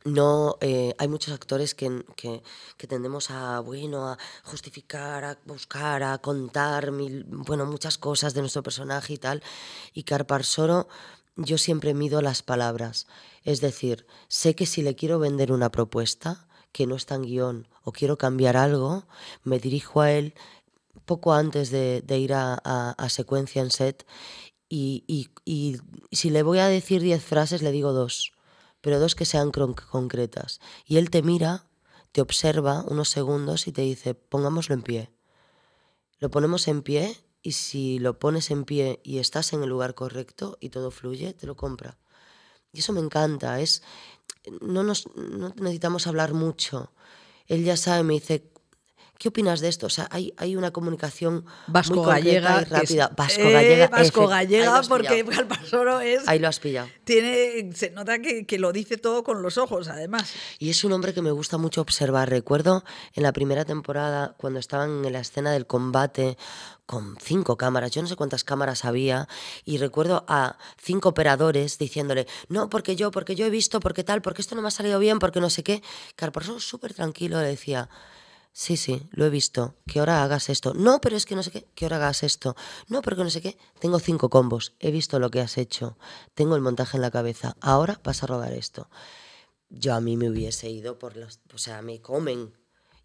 no eh, hay muchos actores que, que, tendemos a bueno a justificar a buscar a contar mil, bueno muchas cosas de nuestro personaje y tal y carpar Soro yo siempre mido las palabras. Es decir, sé que si le quiero vender una propuesta que no está en guión o quiero cambiar algo, me dirijo a él poco antes de, ir a, secuencia en set y, y, si le voy a decir diez frases le digo dos, pero dos que sean concretas. Y él te mira, te observa unos segundos y te dice, pongámoslo en pie. Lo ponemos en pie y si lo pones en pie y estás en el lugar correcto y todo fluye, te lo compra. Y eso me encanta, es no, nos, no necesitamos hablar mucho. Él ya sabe, me dice, ¿Qué opinas de esto? O sea, hay, hay una comunicación vasco-gallega rápida. Vasco-gallega. Eh, vasco-gallega, porque Calpasoro es. Ahí lo has pillado. Tiene, se nota que, lo dice todo con los ojos, además. Y es un hombre que me gusta mucho observar. Recuerdo en la primera temporada, cuando estaban en la escena del combate con cinco cámaras, yo no sé cuántas cámaras había, y recuerdo a cinco operadores diciéndole, no, porque yo, porque yo he visto, porque tal, porque esto no me ha salido bien, porque no sé qué. Calpasoro súper tranquilo le decía, Sí, sí, lo he visto. Que ahora hagas esto. No, pero es que no sé qué. Que ahora hagas esto. No, porque no sé qué. Tengo cinco combos. He visto lo que has hecho. Tengo el montaje en la cabeza. Ahora vas a rodar esto. Yo a mí me hubiese ido por los. O sea, me comen.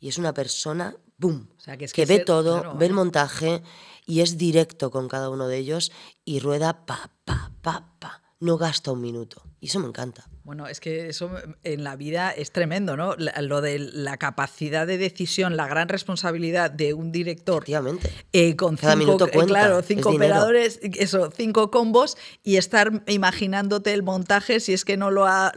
Y es una persona, ¡boom! que, es que, ve todo, ve el ¿eh? montaje y es directo con cada uno de ellos y rueda pa, pa, pa, pa. No gasta un minuto. Y eso me encanta. Bueno, es que eso en la vida es tremendo, ¿no? Lo de la capacidad de decisión, la gran responsabilidad de un director. Eh, con cinco, eh, claro, cinco operadores, eso, cinco combos y estar imaginándote el montaje si es que no lo ha,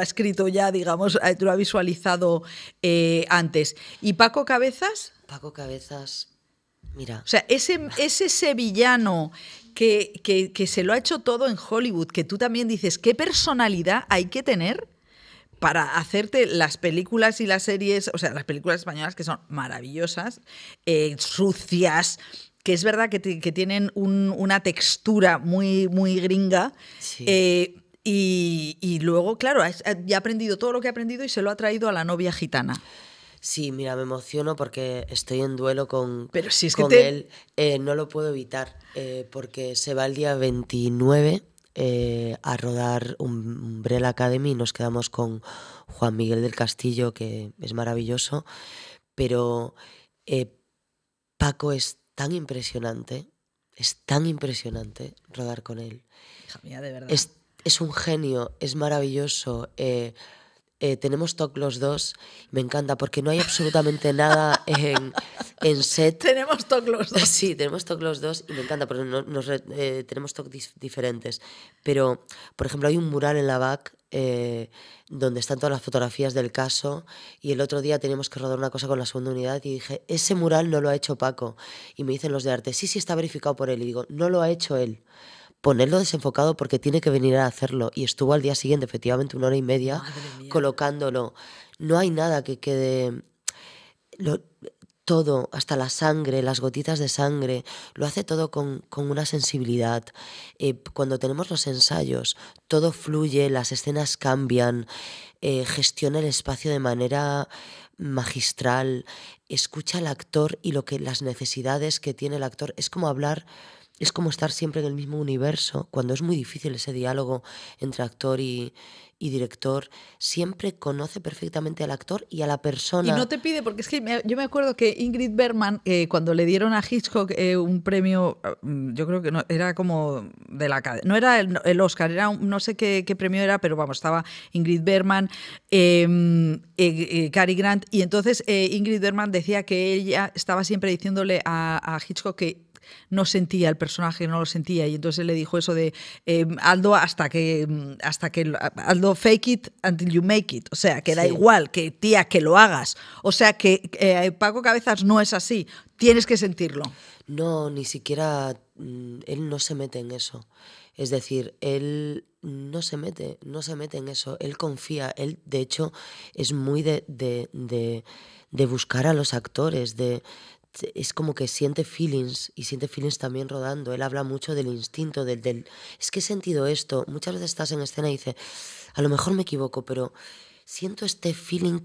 escrito ya, digamos, eh, lo ha visualizado eh, antes. ¿Y Paco Cabezas? Paco Cabezas, Mira. O sea, ese, ese sevillano que, se lo ha hecho todo en Hollywood, que tú también dices, ¿qué personalidad hay que tener? para hacerte las películas y las series, o sea, las películas españolas que son maravillosas, eh, sucias, que es verdad que, tienen una textura muy, muy gringa. Eh, y, luego, claro, ya ha aprendido todo lo que ha aprendido y se lo ha traído a la novia gitana. Sí, mira, me emociono porque estoy en duelo con, con él. Eh, no lo puedo evitar eh, porque se va el día 29 eh, a rodar Umbrella Academy y nos quedamos con Juan Miguel del Castillo, que es maravilloso. Pero Paco es tan impresionante, es tan impresionante rodar con él. Hija mía, de verdad. Es, es un genio, es maravilloso. Eh, tenemos TOC los dos. Me encanta porque no hay absolutamente nada en, en set. Tenemos TOC los dos. Sí, tenemos TOC los dos y me encanta porque no, nos, eh, tenemos TOC diferentes. Pero, por ejemplo, hay un mural en la BAC eh, donde están todas las fotografías del caso y el otro día teníamos que rodar una cosa con la segunda unidad y dije, ese mural no lo ha hecho Paco. Y me dicen los de arte, sí, sí, está verificado por él. Y digo, no lo ha hecho él ponerlo desenfocado porque tiene que venir a hacerlo. Y estuvo al día siguiente, efectivamente, una hora y media colocándolo. No hay nada que quede... todo, hasta la sangre, las gotitas de sangre, lo hace todo con, una sensibilidad. Eh, cuando tenemos los ensayos, todo fluye, las escenas cambian, eh, gestiona el espacio de manera magistral, escucha al actor y lo que las necesidades que tiene el actor. Es como hablar es como estar siempre en el mismo universo, cuando es muy difícil ese diálogo entre actor y, director, siempre conoce perfectamente al actor y a la persona. Y no te pide, porque es que yo me acuerdo que Ingrid Berman, eh, cuando le dieron a Hitchcock eh, un premio, mm, yo creo que no, era como de la no era el, Oscar, era un, no sé qué, premio era, pero vamos, estaba Ingrid Berman, em, eh, Cary Grant, y entonces Ingrid Berman decía que ella estaba siempre diciéndole a Hitchcock que no sentía el personaje, no lo sentía. Y entonces le dijo eso de em, Aldo hasta que, em, hasta que, Aldo fake it until you make it. O sea, que da igual, que tía, que lo hagas. O sea, que eh, Paco Cabezas no es así, tienes que sentirlo. No, ni siquiera, mm, él no se mete en eso. Es decir, él no se mete, no se mete en eso. Él confía, él de hecho es muy de, de buscar a los actores, de, es como que siente feelings y siente feelings también rodando. Él habla mucho del instinto, del, es que he sentido esto. Muchas veces estás en escena y dices, a lo mejor me equivoco, pero siento este feeling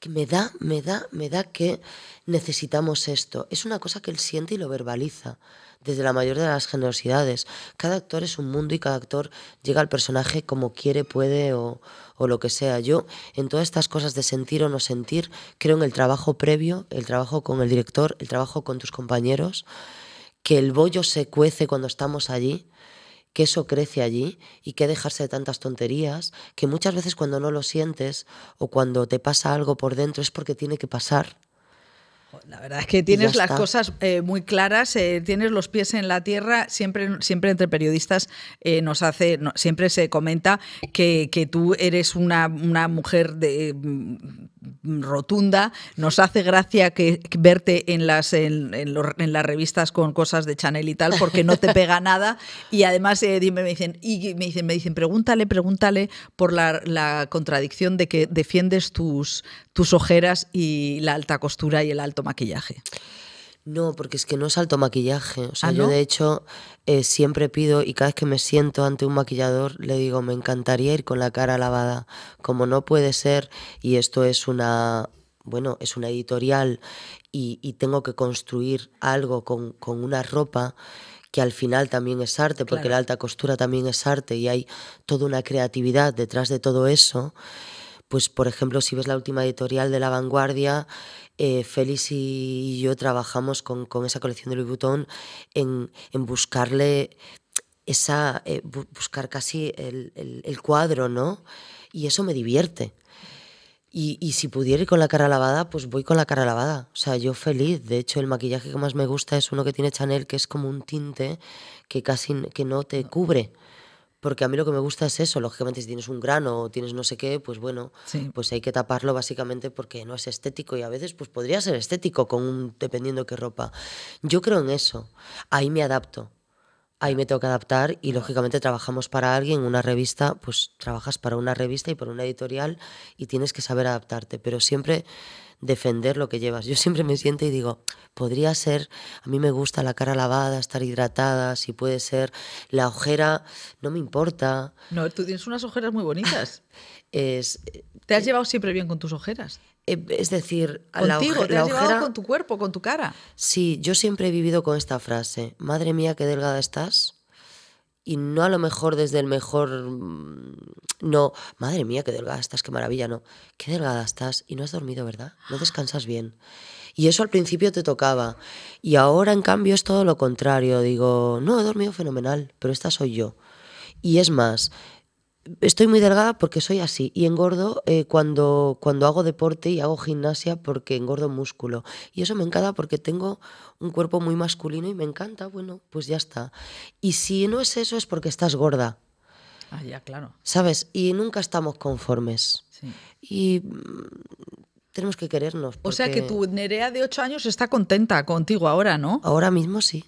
que me da, me da, me da que necesitamos esto. Es una cosa que él siente y lo verbaliza desde la mayor de las generosidades. Cada actor es un mundo y cada actor llega al personaje como quiere, puede o, lo que sea. Yo, en todas estas cosas de sentir o no sentir, creo en el trabajo previo, el trabajo con el director, el trabajo con tus compañeros, que el bollo se cuece cuando estamos allí que eso crece allí y que dejarse de tantas tonterías, que muchas veces cuando no lo sientes o cuando te pasa algo por dentro es porque tiene que pasar la verdad es que tienes las cosas eh, muy claras, eh, tienes los pies en la tierra, siempre, siempre entre periodistas eh, nos hace, siempre se comenta que, tú eres una, mujer mm, rotunda. Nos hace gracia que, verte en las, revistas con cosas de Chanel y tal, porque no te pega nada. Y además me, dicen, me dicen, pregúntale, pregúntale por la contradicción de que defiendes tus, tus ojeras y la alta costura y el alto maquillaje. No, porque es que no es alto maquillaje. O sea, ¿Ah, yo de hecho eh, siempre pido y cada vez que me siento ante un maquillador le digo, me encantaría ir con la cara lavada. Como no puede ser, y esto es una, bueno, es una editorial y, tengo que construir algo con, con, una ropa que al final también es arte, porque la alta costura también es arte y hay toda una creatividad detrás de todo eso pues por ejemplo, si ves la última editorial de La Vanguardia, eh, Félix y yo trabajamos con, esa colección de Louis Vuitton en, buscarle esa, eh, buscar casi el, cuadro, ¿no? Y eso me divierte. Y, si pudiera ir con la cara lavada, pues voy con la cara lavada. O sea, yo feliz. De hecho, el maquillaje que más me gusta es uno que tiene Chanel, que es como un tinte que casi que no te cubre porque a mí lo que me gusta es eso, lógicamente si tienes un grano o tienes no sé qué, pues bueno, pues hay que taparlo básicamente porque no es estético y a veces pues podría ser estético con un, dependiendo qué ropa. Yo creo en eso, ahí me adapto. Ahí me tengo que adaptar y lógicamente trabajamos para alguien, una revista, pues trabajas para una revista y para una editorial y tienes que saber adaptarte, pero siempre defender lo que llevas. Yo siempre me siento y digo, podría ser, a mí me gusta la cara lavada, estar hidratada, si puede ser, la ojera, no me importa. No, tú tienes unas ojeras muy bonitas. es, ¿Te has eh, llevado siempre bien con tus ojeras? Eh, es decir, Contigo, la, te has la ojera, con tu cuerpo, con tu cara. Sí, yo siempre he vivido con esta frase, madre mía, qué delgada estás y no a lo mejor desde el mejor, mm, no, madre mía, qué delgada estás, qué maravilla, no, qué delgada estás y no has dormido, ¿verdad? No descansas bien. Y eso al principio te tocaba. Y ahora, en cambio, es todo lo contrario. Digo, no, he dormido fenomenal, pero esta soy yo. Y es más, estoy muy delgada porque soy así y engordo eh, cuando, cuando hago deporte y hago gimnasia porque engordo músculo. Y eso me encanta porque tengo un cuerpo muy masculino y me encanta, bueno, pues ya está. Y si no es eso es porque estás gorda. Ah, ya, claro. ¿Sabes? Y nunca estamos conformes. Sí. Y mm, tenemos que querernos. O sea que tu Nerea de 8 años está contenta contigo ahora, ¿no? Ahora mismo sí.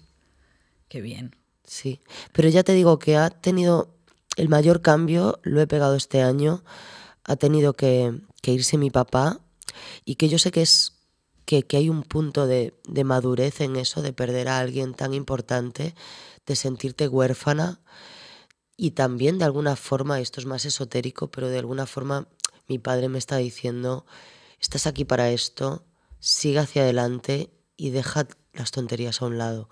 Qué bien. Sí, pero ya te digo que ha tenido el mayor cambio lo he pegado este año. Ha tenido que, irse mi papá y que yo sé que es que, hay un punto de, madurez en eso, de perder a alguien tan importante, de sentirte huérfana y también de alguna forma, esto es más esotérico, pero de alguna forma mi padre me está diciendo, estás aquí para esto, sigue hacia adelante y deja las tonterías a un lado.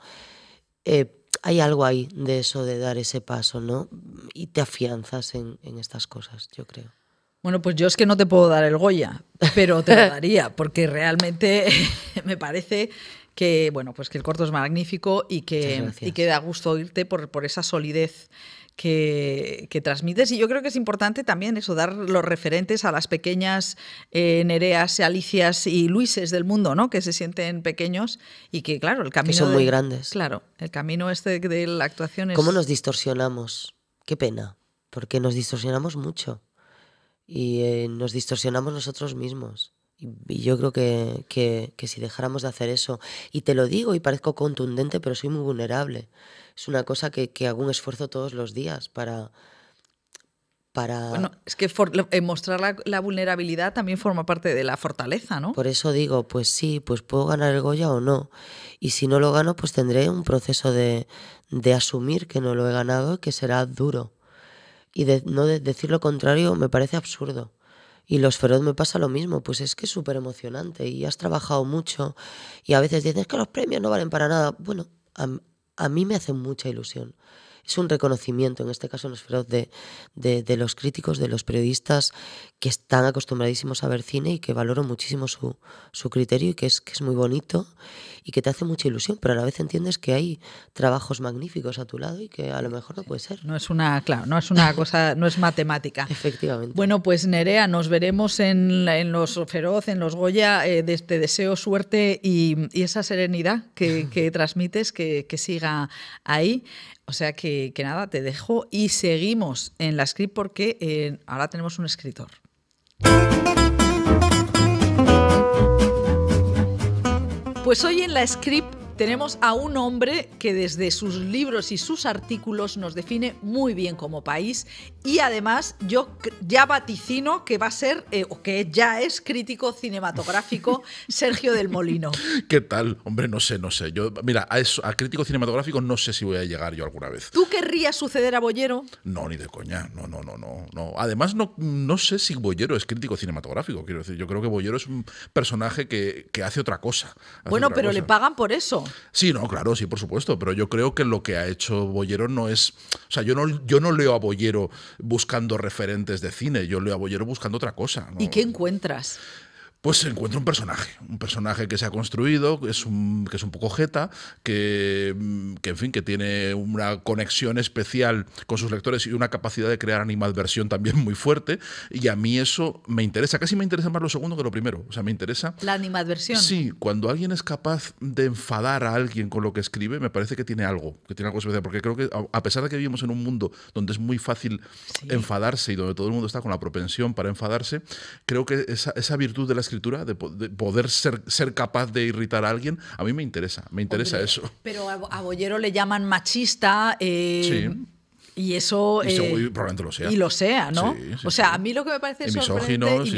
Eh, hay algo ahí de eso de dar ese paso, ¿no? Y te afianzas en, estas cosas, yo creo. Bueno, pues yo es que no te puedo dar el Goya, pero te lo daría, porque realmente me parece que, bueno, pues que el corto es magnífico y que, y que da gusto oírte por, por esa solidez que, transmites. Y yo creo que es importante también eso, dar los referentes a las pequeñas eh, Nereas, Alicias y Luises del mundo, ¿no? Que se sienten pequeños y que, claro, el camino. son muy grandes. Claro, el camino este de la actuación es. ¿Cómo nos distorsionamos? Qué pena, porque nos distorsionamos mucho y eh, nos distorsionamos nosotros mismos. Y yo creo que, que, que, si dejáramos de hacer eso, y te lo digo y parezco contundente, pero soy muy vulnerable. Es una cosa que, que hago un esfuerzo todos los días para... para... Bueno, es que eh, mostrar la, vulnerabilidad también forma parte de la fortaleza, ¿no? Por eso digo, pues sí, pues puedo ganar el Goya o no. Y si no lo gano, pues tendré un proceso de, de asumir que no lo he ganado, que será duro. Y de, no decir lo contrario me parece absurdo y los feroz me pasa lo mismo, pues es que es súper emocionante y has trabajado mucho y a veces dices que los premios no valen para nada. Bueno, a, mí me hace mucha ilusión es un reconocimiento, en este caso en los feroz, de, los críticos, de los periodistas que están acostumbradísimos a ver cine y que valoro muchísimo su, criterio y que es, que es muy bonito y que te hace mucha ilusión, pero a la vez entiendes que hay trabajos magníficos a tu lado y que a lo mejor no puede ser. No es una, claro, no es una cosa, no es matemática. Efectivamente. Bueno, pues Nerea, nos veremos en, los feroz, en los Goya, eh, te deseo suerte y, esa serenidad que, transmites, que, que siga ahí. O sea que, que, nada, te dejo y seguimos en la script porque eh, ahora tenemos un escritor. Pues hoy en la script tenemos a un hombre que desde sus libros y sus artículos nos define muy bien como país y además yo ya vaticino que va a ser, eh, o que ya es crítico cinematográfico, Sergio del Molino. ¿Qué tal? Hombre, no sé, no sé. Yo, mira, a, a crítico cinematográfico no sé si voy a llegar yo alguna vez. ¿Tú querrías suceder a Bollero? No, ni de coña. No, no, no, no. no. Además, no, no sé si Bollero es crítico cinematográfico. Quiero decir, yo creo que Bollero es un personaje que, hace otra cosa. bueno, pero le pagan por eso. Sí, no, claro, sí, por supuesto. Pero yo creo que lo que ha hecho Bollero no es. O sea, yo no, yo no leo a Bollero buscando referentes de cine, yo leo a Bollero buscando otra cosa. ¿Y qué encuentras? pues se encuentra un personaje, un personaje que se ha construido, que es un, que es un poco jeta, mm, que, en fin, que tiene una conexión especial con sus lectores y una capacidad de crear animadversión también muy fuerte, y a mí eso me interesa, casi me interesa más lo segundo que lo primero, o sea, me interesa... La animadversión. Sí, cuando alguien es capaz de enfadar a alguien con lo que escribe, me parece que tiene algo, que tiene algo especial, porque creo que a pesar de que vivimos en un mundo donde es muy fácil enfadarse y donde todo el mundo está con la propensión para enfadarse, creo que esa, esa virtud de la escritura de, poder ser, ser, capaz de irritar a alguien, a mí me interesa, me interesa eso. Pero a, Bollero le llaman machista. Eh, sí y eso. Eh, y lo sea. ¿no? o sea, a mí lo que me parece sorprendente. Misógino, y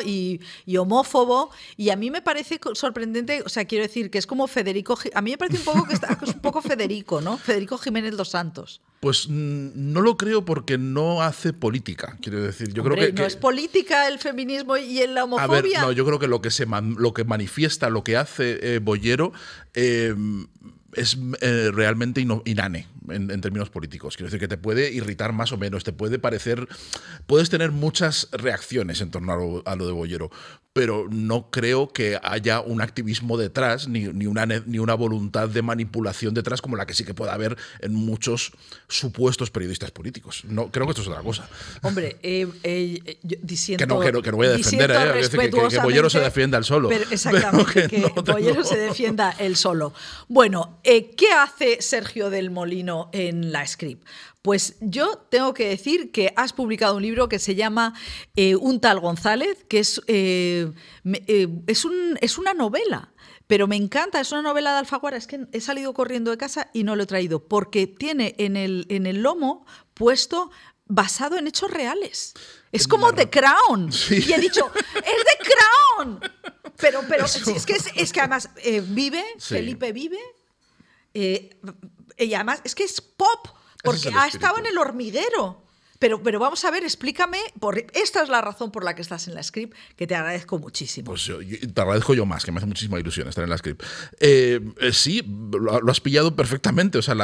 misógino y, homófobo. Y a mí me parece sorprendente, o sea, quiero decir que es como Federico. A mí me parece un poco que está, un poco Federico, ¿no? Federico Jiménez dos Santos. Pues no lo creo porque no hace política. Quiero decir, yo creo que, No es política el feminismo y la homofobia. A ver, yo creo que lo que, se lo que manifiesta, lo que hace eh, Bollero eh, es realmente inane en, términos políticos. Quiero decir que te puede irritar más o menos, te puede parecer, puedes tener muchas reacciones en torno a lo, de Bollero, pero no creo que haya un activismo detrás, ni, una, ni una voluntad de manipulación detrás como la que sí que puede haber en muchos supuestos periodistas políticos. No, creo que esto es otra cosa. Hombre, eh, eh, diciendo... Que no, voy a defender, ¿eh? que, Bollero se defienda el solo. exactamente, que, Bollero se defienda el solo. Bueno, ¿qué hace Sergio del Molino en la script. Pues yo tengo que decir que has publicado un libro que se llama eh, Un tal González, que es, eh, eh, es, un, es una novela. Pero me encanta, es una novela de Alfaguara, es que he salido corriendo de casa y no lo he traído, porque tiene en el, en el lomo puesto basado en hechos reales. Es como The Crown. Y he dicho, es The Crown. Pero, pero es, que, es, que además vive, Felipe vive, y además es que es pop, porque ha estado en el hormiguero. Pero, pero vamos a ver, explícame, por, esta es la razón por la que estás en la script, que te agradezco muchísimo. Pues te agradezco yo más, que me hace muchísima ilusión estar en la script. Eh, eh, sí, lo, has pillado perfectamente. O sea,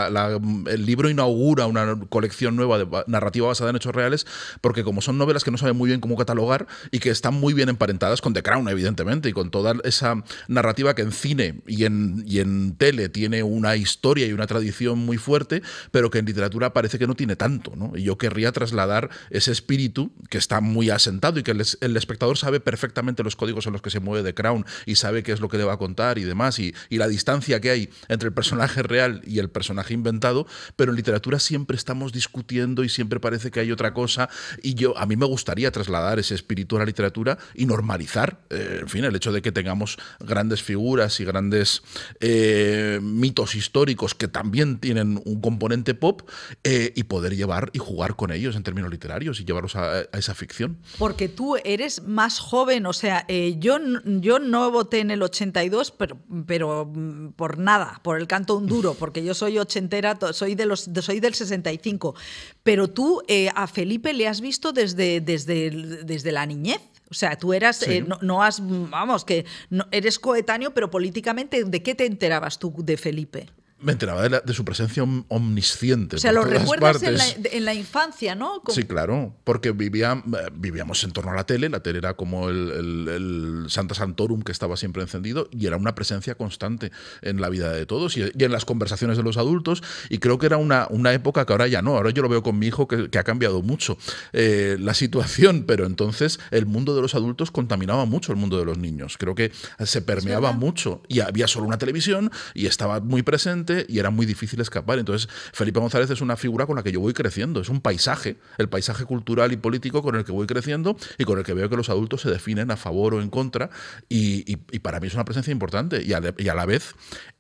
el libro inaugura una colección nueva de narrativa basada en hechos reales, porque como son novelas que no saben muy bien cómo catalogar y que están muy bien emparentadas con The Crown, evidentemente, y con toda esa narrativa que en cine y en, y en tele tiene una historia y una tradición muy fuerte, pero que en literatura parece que no tiene tanto. ¿no? Y yo querría tras trasladar ese espíritu que está muy asentado y que el, espectador sabe perfectamente los códigos en los que se mueve The Crown y sabe qué es lo que le va a contar y demás, y, la distancia que hay entre el personaje real y el personaje inventado, pero en literatura siempre estamos discutiendo y siempre parece que hay otra cosa, y yo a mí me gustaría trasladar ese espíritu a la literatura y normalizar, eh, fin, el hecho de que tengamos grandes figuras y grandes eh, mitos históricos que también tienen un componente pop eh, y poder llevar y jugar con ellos en términos literarios y llevarlos a, esa ficción. Porque tú eres más joven, o sea, eh, yo, yo no voté en el 82, pero, pero mm, por nada, por el canto un duro, porque yo soy ochentera, soy, de los, soy del 65. Pero tú eh, a Felipe le has visto desde, desde, desde la niñez. O sea, tú eras, eh, no, has, vamos, que eres coetáneo, pero políticamente, ¿de qué te enterabas tú de Felipe? me enteraba de, su presencia omnisciente. O sea, lo recuerdas En, la, infancia, ¿no? Sí, claro, porque eh, vivíamos en torno a la tele, la tele era como el, Santa Santorum que estaba siempre encendido y era una presencia constante en la vida de todos y, en las conversaciones de los adultos y creo que era una, época que ahora ya no, ahora yo lo veo con mi hijo que, ha cambiado mucho eh, la situación, pero entonces el mundo de los adultos contaminaba mucho el mundo de los niños, creo que se permeaba mucho y había solo una televisión y estaba muy presente y era muy difícil escapar. Entonces, Felipe González es una figura con la que yo voy creciendo, es un paisaje, el paisaje cultural y político con el que voy creciendo y con el que veo que los adultos se definen a favor o en contra y, para mí es una presencia importante y a la vez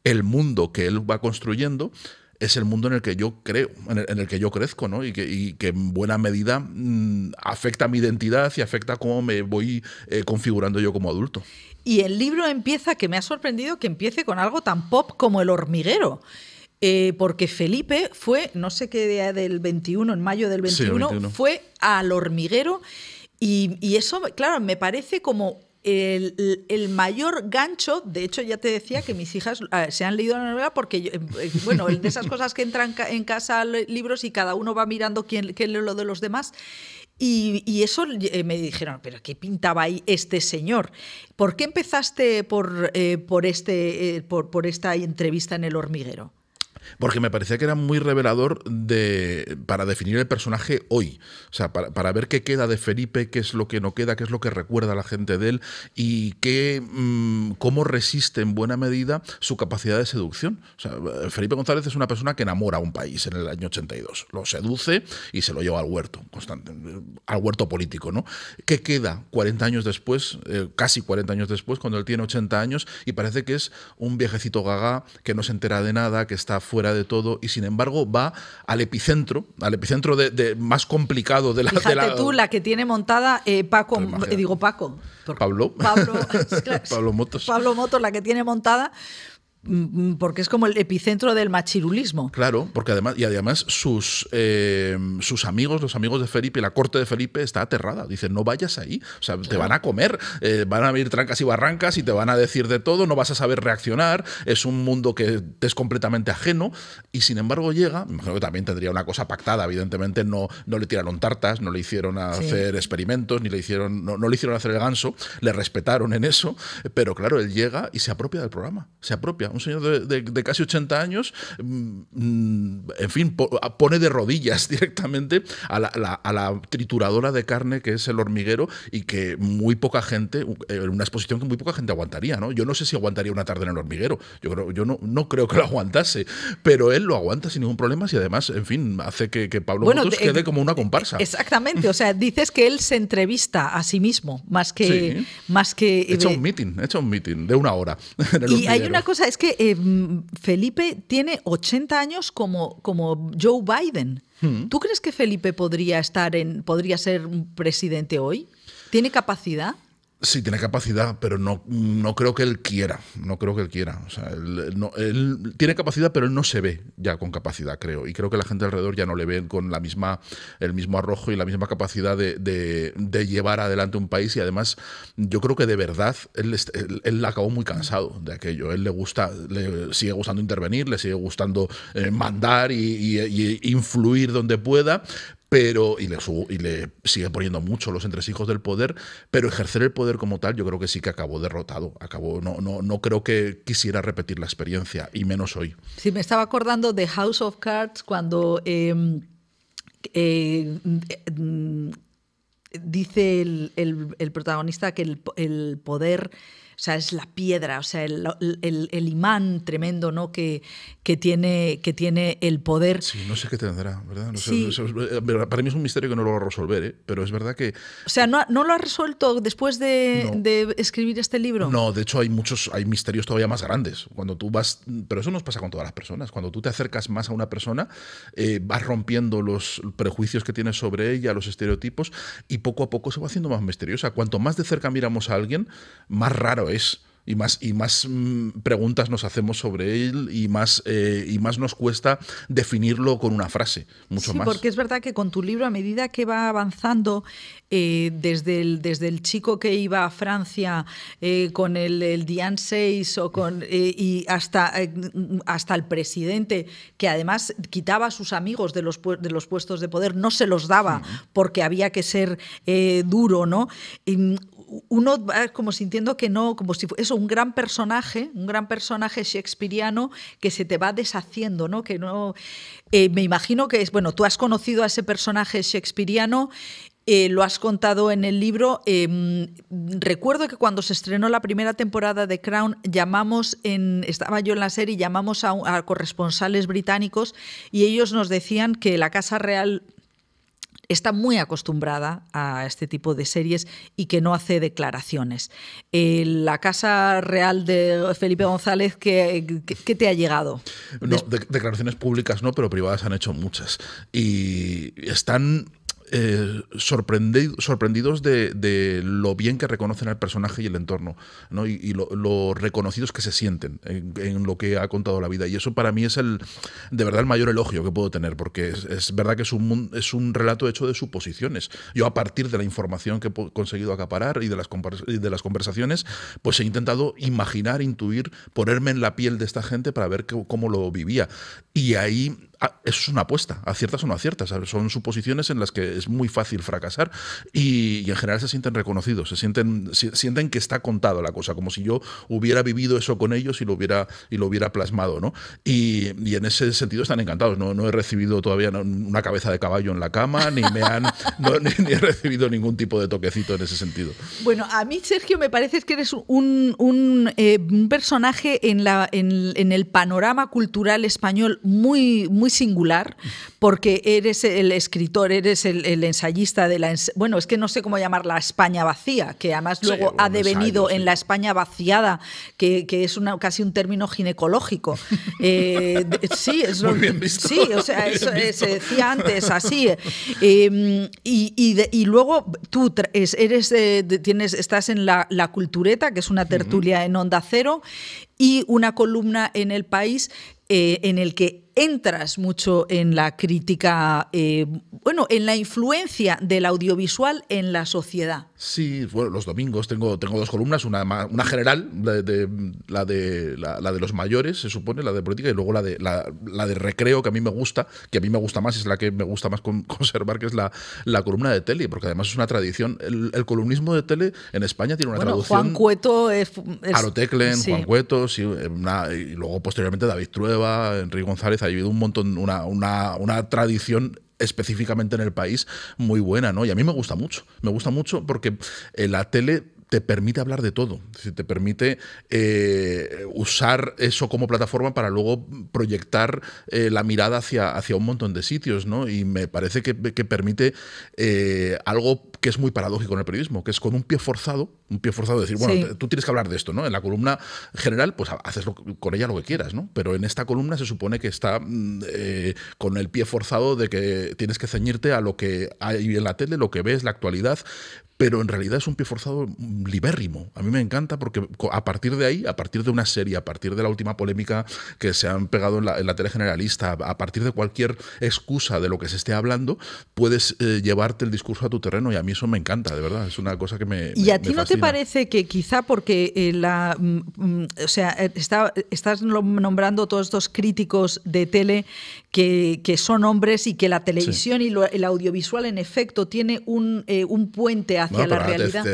el mundo que él va construyendo es el mundo en el que yo creo, en el, que yo crezco, ¿no? Y que, en buena medida mm, afecta mi identidad y afecta cómo me voy eh, configurando yo como adulto. Y el libro empieza, que me ha sorprendido que empiece con algo tan pop como El hormiguero. Eh, porque Felipe fue, no sé qué día del 21, en mayo del 21, fue al hormiguero y eso, claro, me parece como el, mayor gancho, de hecho ya te decía que mis hijas eh, se han leído la novela porque, eh, eh, bueno, de esas cosas que entran en casa libros y cada uno va mirando quién, lee lo de los demás. Y, eso me dijeron, pero ¿qué pintaba ahí este señor? ¿Por qué empezaste por, por, este, por esta entrevista en el hormiguero? Porque me parecía que era muy revelador de, para definir el personaje hoy. O sea, para, para, ver qué queda de Felipe, qué es lo que no queda, qué es lo que recuerda la gente de él y qué, mm, cómo resiste en buena medida su capacidad de seducción. Felipe González es una persona que enamora a un país en el año 82. Lo seduce y se lo lleva al huerto, constante, al huerto político, ¿no? ¿Qué queda 40 años después, eh, casi 40 años después, cuando él tiene 80 años y parece que es un viejecito gaga que no se entera de nada, que está fuera de todo y sin embargo va al epicentro, al epicentro de, más complicado de la... Fíjate la, tú la que tiene montada eh, Paco, digo Paco. Pablo. Pablo, Pablo Motos. Pablo Motos la que tiene montada Mm, mm, porque es como el epicentro del machirulismo. Claro, porque además, y además sus, eh, sus amigos, los amigos de Felipe, la corte de Felipe está aterrada. Dicen, no vayas ahí, o sea, te van a comer, eh, van a venir trancas y barrancas y te van a decir de todo, no vas a saber reaccionar, es un mundo que te es completamente ajeno. Y sin embargo llega, también tendría una cosa pactada, evidentemente no, no le tiraron tartas, no le hicieron hacer experimentos, ni le hicieron, no le hicieron hacer el ganso, le respetaron en eso, pero claro, él llega y se apropia del programa, se apropia un señor de, casi 80 años, mm, en fin, pone de rodillas directamente a la, trituradora de carne que es el hormiguero y que muy poca gente, en eh, una exposición que muy poca gente aguantaría, ¿no? Yo no sé si aguantaría una tarde en el hormiguero, yo, creo, yo no, no creo que lo aguantase, pero él lo aguanta sin ningún problema y además, en fin, hace que, Pablo bueno, quede eh, como una comparsa. Eh, exactamente, o sea, dices que él se entrevista a sí mismo, más que... Más que He hecho un meeting, he hecho un meeting de una hora. y hay una cosa, es que que eh, Felipe tiene 80 años como, como Joe Biden. Hmm. ¿Tú crees que Felipe podría estar en, podría ser presidente hoy? ¿Tiene capacidad? Sí, tiene capacidad, pero no, no creo que él quiera. No creo que él quiera. O sea, él, no, tiene capacidad, pero él no se ve ya con capacidad, creo. Y creo que la gente alrededor ya no le ve con la misma, el mismo arrojo y la misma capacidad de, llevar adelante un país. Y además, yo creo que de verdad él, él, acabó muy cansado de aquello. Él le gusta, le sigue gustando intervenir, le sigue gustando eh, mandar y influir donde pueda, pero y le, y le sigue poniendo mucho los entresijos del poder, pero ejercer el poder como tal yo creo que sí que acabó derrotado, acabó, no, no, no creo que quisiera repetir la experiencia, y menos hoy. Sí, me estaba acordando de House of Cards cuando... Em, eh, mm, eh, mm, dice el, protagonista que el, el poder o sea, es la piedra, o sea, el, imán tremendo ¿no? que, que, tiene, que tiene el poder. Sí, no sé qué tendrá, ¿verdad? Eh, para mí es un misterio que no lo va a resolver, ¿eh? pero es verdad que... O sea, ¿no, lo ha resuelto después de, escribir este libro? No, de hecho hay muchos, hay misterios todavía más grandes. Cuando tú vas, pero eso nos pasa con todas las personas, cuando tú te acercas más a una persona, eh, vas rompiendo los prejuicios que tienes sobre ella, los estereotipos, y poco a poco se va haciendo más misteriosa. Cuanto más de cerca miramos a alguien, más raro es. Y más, y más mm, preguntas nos hacemos sobre él y más, eh, y más nos cuesta definirlo con una frase, mucho sí, más. Porque es verdad que con tu libro, a medida que va avanzando, eh, desde, el, desde el chico que iba a Francia eh, con el, el Dian 6 o con, y hasta, hasta el presidente, que además quitaba a sus amigos de los, de los puestos de poder, no se los daba porque había que ser duro, ¿no? uno va como sintiendo que no, como si eso un gran personaje, un gran personaje shakespeariano que se te va deshaciendo, ¿no? Que no eh, me imagino que es, bueno, tú has conocido a ese personaje shakespeariano eh, lo has contado en el libro. Em, recuerdo que cuando se estrenó la primera temporada de Crown, llamamos en. Estaba yo en la serie, llamamos a corresponsales británicos y ellos nos decían que la Casa Real está muy acostumbrada a este tipo de series y que no hace declaraciones. Eh, la Casa Real de Felipe González, ¿qué, te ha llegado? No, declaraciones públicas no, pero privadas han hecho muchas. Y están eh, sorprendidos de, lo bien que reconocen al personaje y el entorno, y, lo, reconocidos que se sienten en, lo que ha contado la vida. Y eso para mí es el, de verdad el mayor elogio que puedo tener, porque es, verdad que es un, es un relato hecho de suposiciones. Yo a partir de la información que he conseguido acaparar y de las, de las conversaciones, pues he intentado imaginar, intuir, ponerme en la piel de esta gente para ver cómo lo vivía. Y ahí Ah, eso es una apuesta, aciertas o no aciertas. ciertas Son suposiciones en las que es muy fácil fracasar y, en general se sienten reconocidos, se sienten, sienten que está contada la cosa, como si yo hubiera vivido eso con ellos y lo hubiera, y lo hubiera plasmado. ¿no? Y, y en ese sentido están encantados. No, no he recibido todavía una cabeza de caballo en la cama, ni, me han, he recibido ningún tipo de toquecito en ese sentido. Bueno, a mí, Sergio, me parece que eres un, un eh, personaje en, la, en, en, el panorama cultural español muy, muy singular porque eres el escritor, eres el, ensayista de la... bueno, es que no sé cómo llamar la España vacía, que además luego ha devenido en la España vaciada, que, es una, casi un término ginecológico. Eh, sí, es lo, Sí, o sea, eso, eh, se decía antes así. Eh. Em, y, luego tú eres tienes, estás en la, Cultureta, que es una tertulia en Onda Cero, y una columna en El País en el que entras mucho en la crítica, eh, bueno, en la influencia del audiovisual en la sociedad. Sí, bueno, los domingos tengo, tengo dos columnas, una, una general, la de, la, de, la, de los mayores, se supone, la de política, y luego la de, la, de recreo, que a mí me gusta, que a mí me gusta más, es la que me gusta más conservar, que es la, la columna de tele, porque además es una tradición. El, columnismo de tele en España tiene una bueno, traducción. Juan Cueto es. Aroteclen, Juan Cueto, y luego posteriormente David Trueba, Enrique González, ha habido un montón, una, una, una tradición específicamente en el país muy buena, ¿no? Y a mí me gusta mucho, me gusta mucho porque eh, la tele te permite hablar de todo, te permite eh, usar eso como plataforma para luego proyectar eh, la mirada hacia, hacia un montón de sitios, ¿no? Y me parece que, permite eh, algo que es muy paradójico en el periodismo, que es con un pie forzado, un pie forzado decir, bueno, tú tienes que hablar de esto, ¿no? En la columna general, pues haces con ella lo que quieras, ¿no? Pero en esta columna se supone que está mm, con el pie forzado de que tienes que ceñirte a lo que hay en la tele, lo que ves, la actualidad, pero en realidad es un pie forzado libérrimo. A mí me encanta porque a partir de ahí, a partir de una serie, a partir de la última polémica que se han pegado en la, tele generalista, a partir de cualquier excusa de lo que se esté hablando, puedes eh, llevarte el discurso a tu terreno y a mí eso me encanta, de verdad. Es una cosa que me... ¿Y a ti no te parece que quizá porque eh, la... Mm, mm, o sea, eh, estás nombrando todos estos críticos de tele que, son hombres y que la televisión y el audiovisual, en efecto, tiene un, eh, un puente hacia la realidad.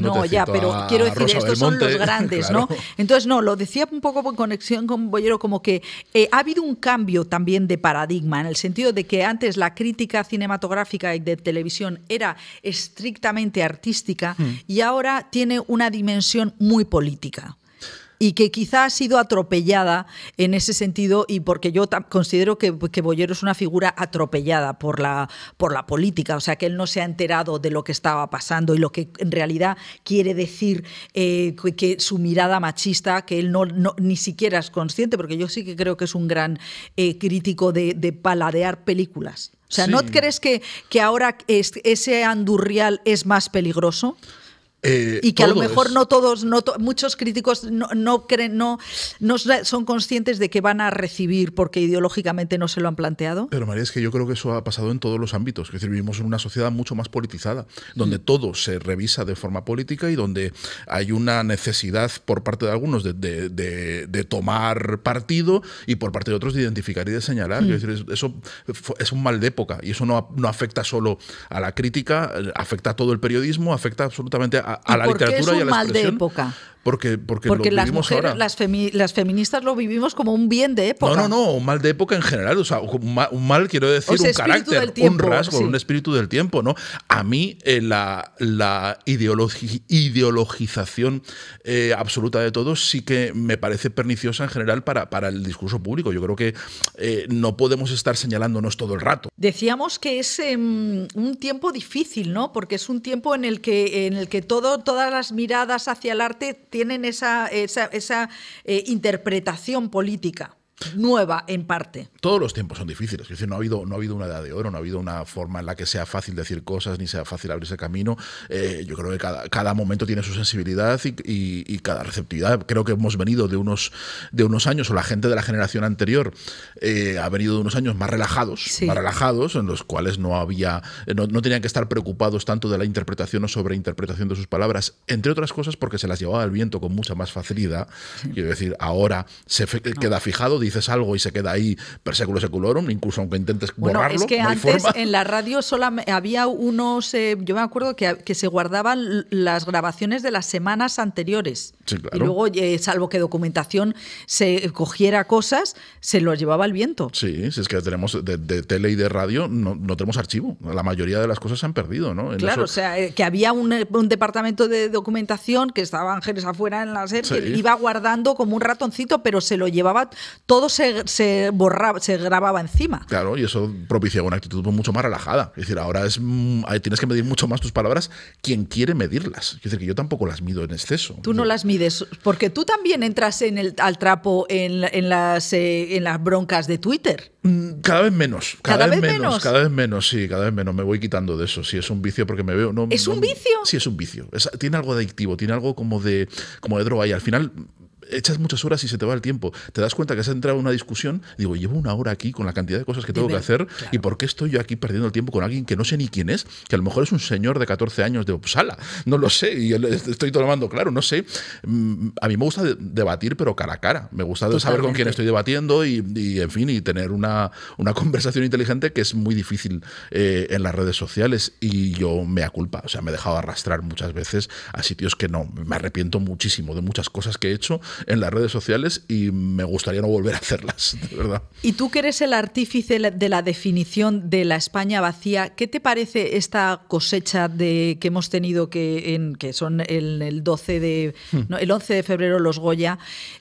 No, ya, pero quiero decir, estos son los grandes, ¿no? Entonces, no, lo decía un poco con conexión con Bollero, como que eh, ha habido un cambio también de paradigma, en el sentido de que antes la crítica cinematográfica y de televisión era estrictamente artística hmm. y ahora tiene una dimensión muy política y que quizá ha sido atropellada en ese sentido y porque yo considero que, que Bollero es una figura atropellada por la, por la política, o sea que él no se ha enterado de lo que estaba pasando y lo que en realidad quiere decir eh, que, su mirada machista, que él no, ni siquiera es consciente, porque yo sí que creo que es un gran eh, crítico de, paladear películas. O sea, ¿no crees que, que ahora ese andurrial es más peligroso? Eh, y que a lo mejor no todos, no muchos críticos no, creen, no, son conscientes de que van a recibir porque ideológicamente no se lo han planteado. Pero María, es que yo creo que eso ha pasado en todos los ámbitos. Es decir, vivimos en una sociedad mucho más politizada, donde mm. todo se revisa de forma política y donde hay una necesidad por parte de algunos de, tomar partido y por parte de otros de identificar y de señalar. Mm. Es decir, eso es un mal de época y eso no, no afecta solo a la crítica, eh, afecta a todo el periodismo, afecta absolutamente a a, la literatura y a la expresión. Es un mal de época. Porque, porque, las mujeres, Las, feministas lo vivimos como un bien de época. No, no, no, un mal de época en general. O sea, un mal, quiero decir, un carácter, un rasgo, un espíritu del tiempo, ¿no? A mí eh, la, la ideologización eh, absoluta de todo sí que me parece perniciosa en general para, para el discurso público. Yo creo que eh, no podemos estar señalándonos todo el rato. Decíamos que es em, un tiempo difícil, ¿no? Porque es un tiempo en el que, en el que todo, todas las miradas hacia el arte tienen esa, esa, esa eh, interpretación política nueva en parte. Todos los tiempos son difíciles. Decir, no, ha habido, no ha habido una edad de oro, no ha habido una forma en la que sea fácil decir cosas ni sea fácil abrirse camino. Eh, yo creo que cada, cada, momento tiene su sensibilidad y, y, cada receptividad. Creo que hemos venido de unos, de unos años, o la gente de la generación anterior eh, ha venido de unos años más relajados, más relajados, en los cuales no había, no, tenían que estar preocupados tanto de la interpretación o sobreinterpretación de sus palabras, entre otras cosas porque se las llevaba al viento con mucha más facilidad. Quiero decir, ahora se queda fijado dices algo y se queda ahí per seculo seculorum, incluso aunque intentes bueno, Es que antes en la radio solo había unos, eh, yo me acuerdo que, que, se guardaban las grabaciones de las semanas anteriores. Y luego, eh, salvo que documentación se cogiera cosas, se lo llevaba al viento. Sí, si es que tenemos de, tele y de radio, no, tenemos archivo. La mayoría de las cosas se han perdido, ¿no? claro, o sea, eh, que había un, departamento de documentación que estaba Ángeles afuera en la serie, que iba guardando como un ratoncito, pero se lo llevaba todo todo se, borraba, se grababa encima. Claro, y eso propiciaba una actitud pues, mucho más relajada. Es decir, ahora es, mm, tienes que medir mucho más tus palabras quien quiere medirlas. Es decir, que yo tampoco las mido en exceso. Tú no las mides, porque tú también entras en el, al trapo en, eh, las, broncas de Twitter. Mm, cada vez menos. Cada, vez, menos, Cada vez menos, sí, cada vez menos. Me voy quitando de eso. Si es un vicio porque me veo. No, ¿Es un vicio? Sí, es un vicio. tiene algo adictivo, tiene algo como de, como de droga. Y al final echas muchas horas y se te va el tiempo. Te das cuenta que has entrado en una discusión, digo, llevo una hora aquí con la cantidad de cosas que tengo que hacer y por qué estoy yo aquí perdiendo el tiempo con alguien que no sé ni quién es, que a lo mejor es un señor de 14 años de Uppsala, no lo sé, y estoy tomando claro, no sé. Mm, a mí me gusta debatir, pero cara a cara. Me gusta saber con quién estoy debatiendo y, en fin, y tener una, una conversación inteligente que es muy difícil eh, en las redes sociales y yo me aculpa, o sea, me he dejado arrastrar muchas veces a sitios que no, me arrepiento muchísimo de muchas cosas que he hecho en las redes sociales y me gustaría no volver a hacerlas, de verdad. Y tú que eres el artífice de la definición de la España vacía, ¿qué te parece esta cosecha de, que hemos tenido que, en, que son el, de, hmm. el 11 de febrero los Goya?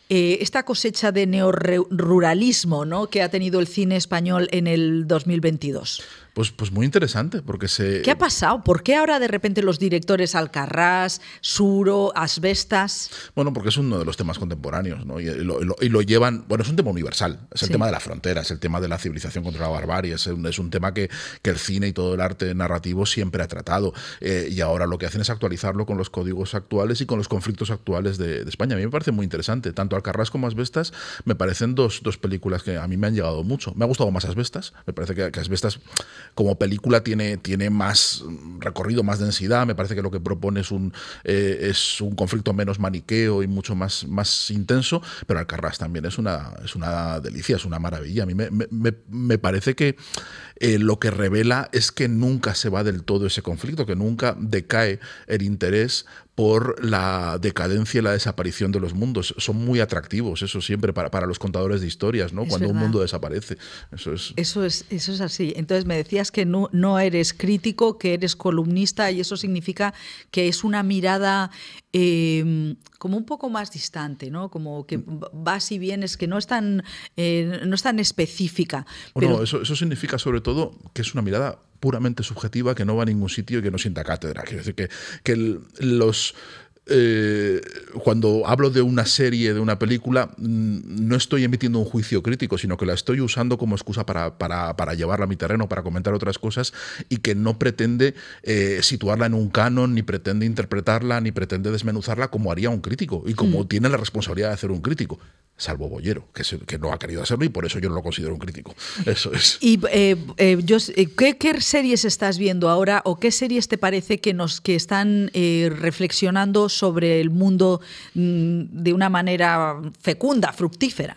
Eh, esta cosecha de neoruralismo ¿no? que ha tenido el cine español en el 2022. Pues, pues muy interesante, porque se... ¿Qué ha pasado? ¿Por qué ahora de repente los directores Alcarrás, Suro, Asbestas? Bueno, porque es uno de los temas contemporáneos, ¿no? Y lo, llevan... Bueno, es un tema universal, es el tema de la frontera, es el tema de la civilización contra la barbarie, es un, tema que, el cine y todo el arte narrativo siempre ha tratado. Eh, y ahora lo que hacen es actualizarlo con los códigos actuales y con los conflictos actuales de, de España. A mí me parece muy interesante, tanto al Carrasco más Bestas me parecen dos, películas que a mí me han llegado mucho. Me ha gustado más Asbestas, me parece que, que, Asbestas como película tiene, tiene más recorrido, más densidad, me parece que lo que propone es un, eh, es un conflicto menos maniqueo y mucho más, más intenso, pero Alcarrás también es una, es una delicia, es una maravilla. A mí me, me parece que eh, lo que revela es que nunca se va del todo ese conflicto, que nunca decae el interés por la decadencia y la desaparición de los mundos. Son muy atractivos, eso siempre, para, para los contadores de historias, ¿no? Cuando un mundo desaparece. Eso es... Eso, es, eso es así. Entonces me decías que no eres crítico, que eres columnista, y eso significa que es una mirada Em, como un poco más distante, ¿no? Como que mm. vas y vienes, que no es tan, eh, no es específica. Bueno, oh, eso, significa sobre todo que es una mirada puramente subjetiva, que no va a ningún sitio y que no sienta cátedra. Quiero decir que, que los eh, cuando hablo de una serie, de una película, mm, no estoy emitiendo un juicio crítico, sino que la estoy usando como excusa para, llevarla a mi terreno, para comentar otras cosas y que no pretende eh, situarla en un canon, ni pretende interpretarla, ni pretende desmenuzarla como haría un crítico y como hmm. tiene la responsabilidad de hacer un crítico salvo Bollero, que, que, no ha querido hacerlo y por eso yo no lo considero un crítico. Eso es. ¿Y eh, yo, ¿qué, series estás viendo ahora o qué series te parece que, nos, que están reflexionando reflexionando sobre el mundo mm, de una manera fecunda, fructífera.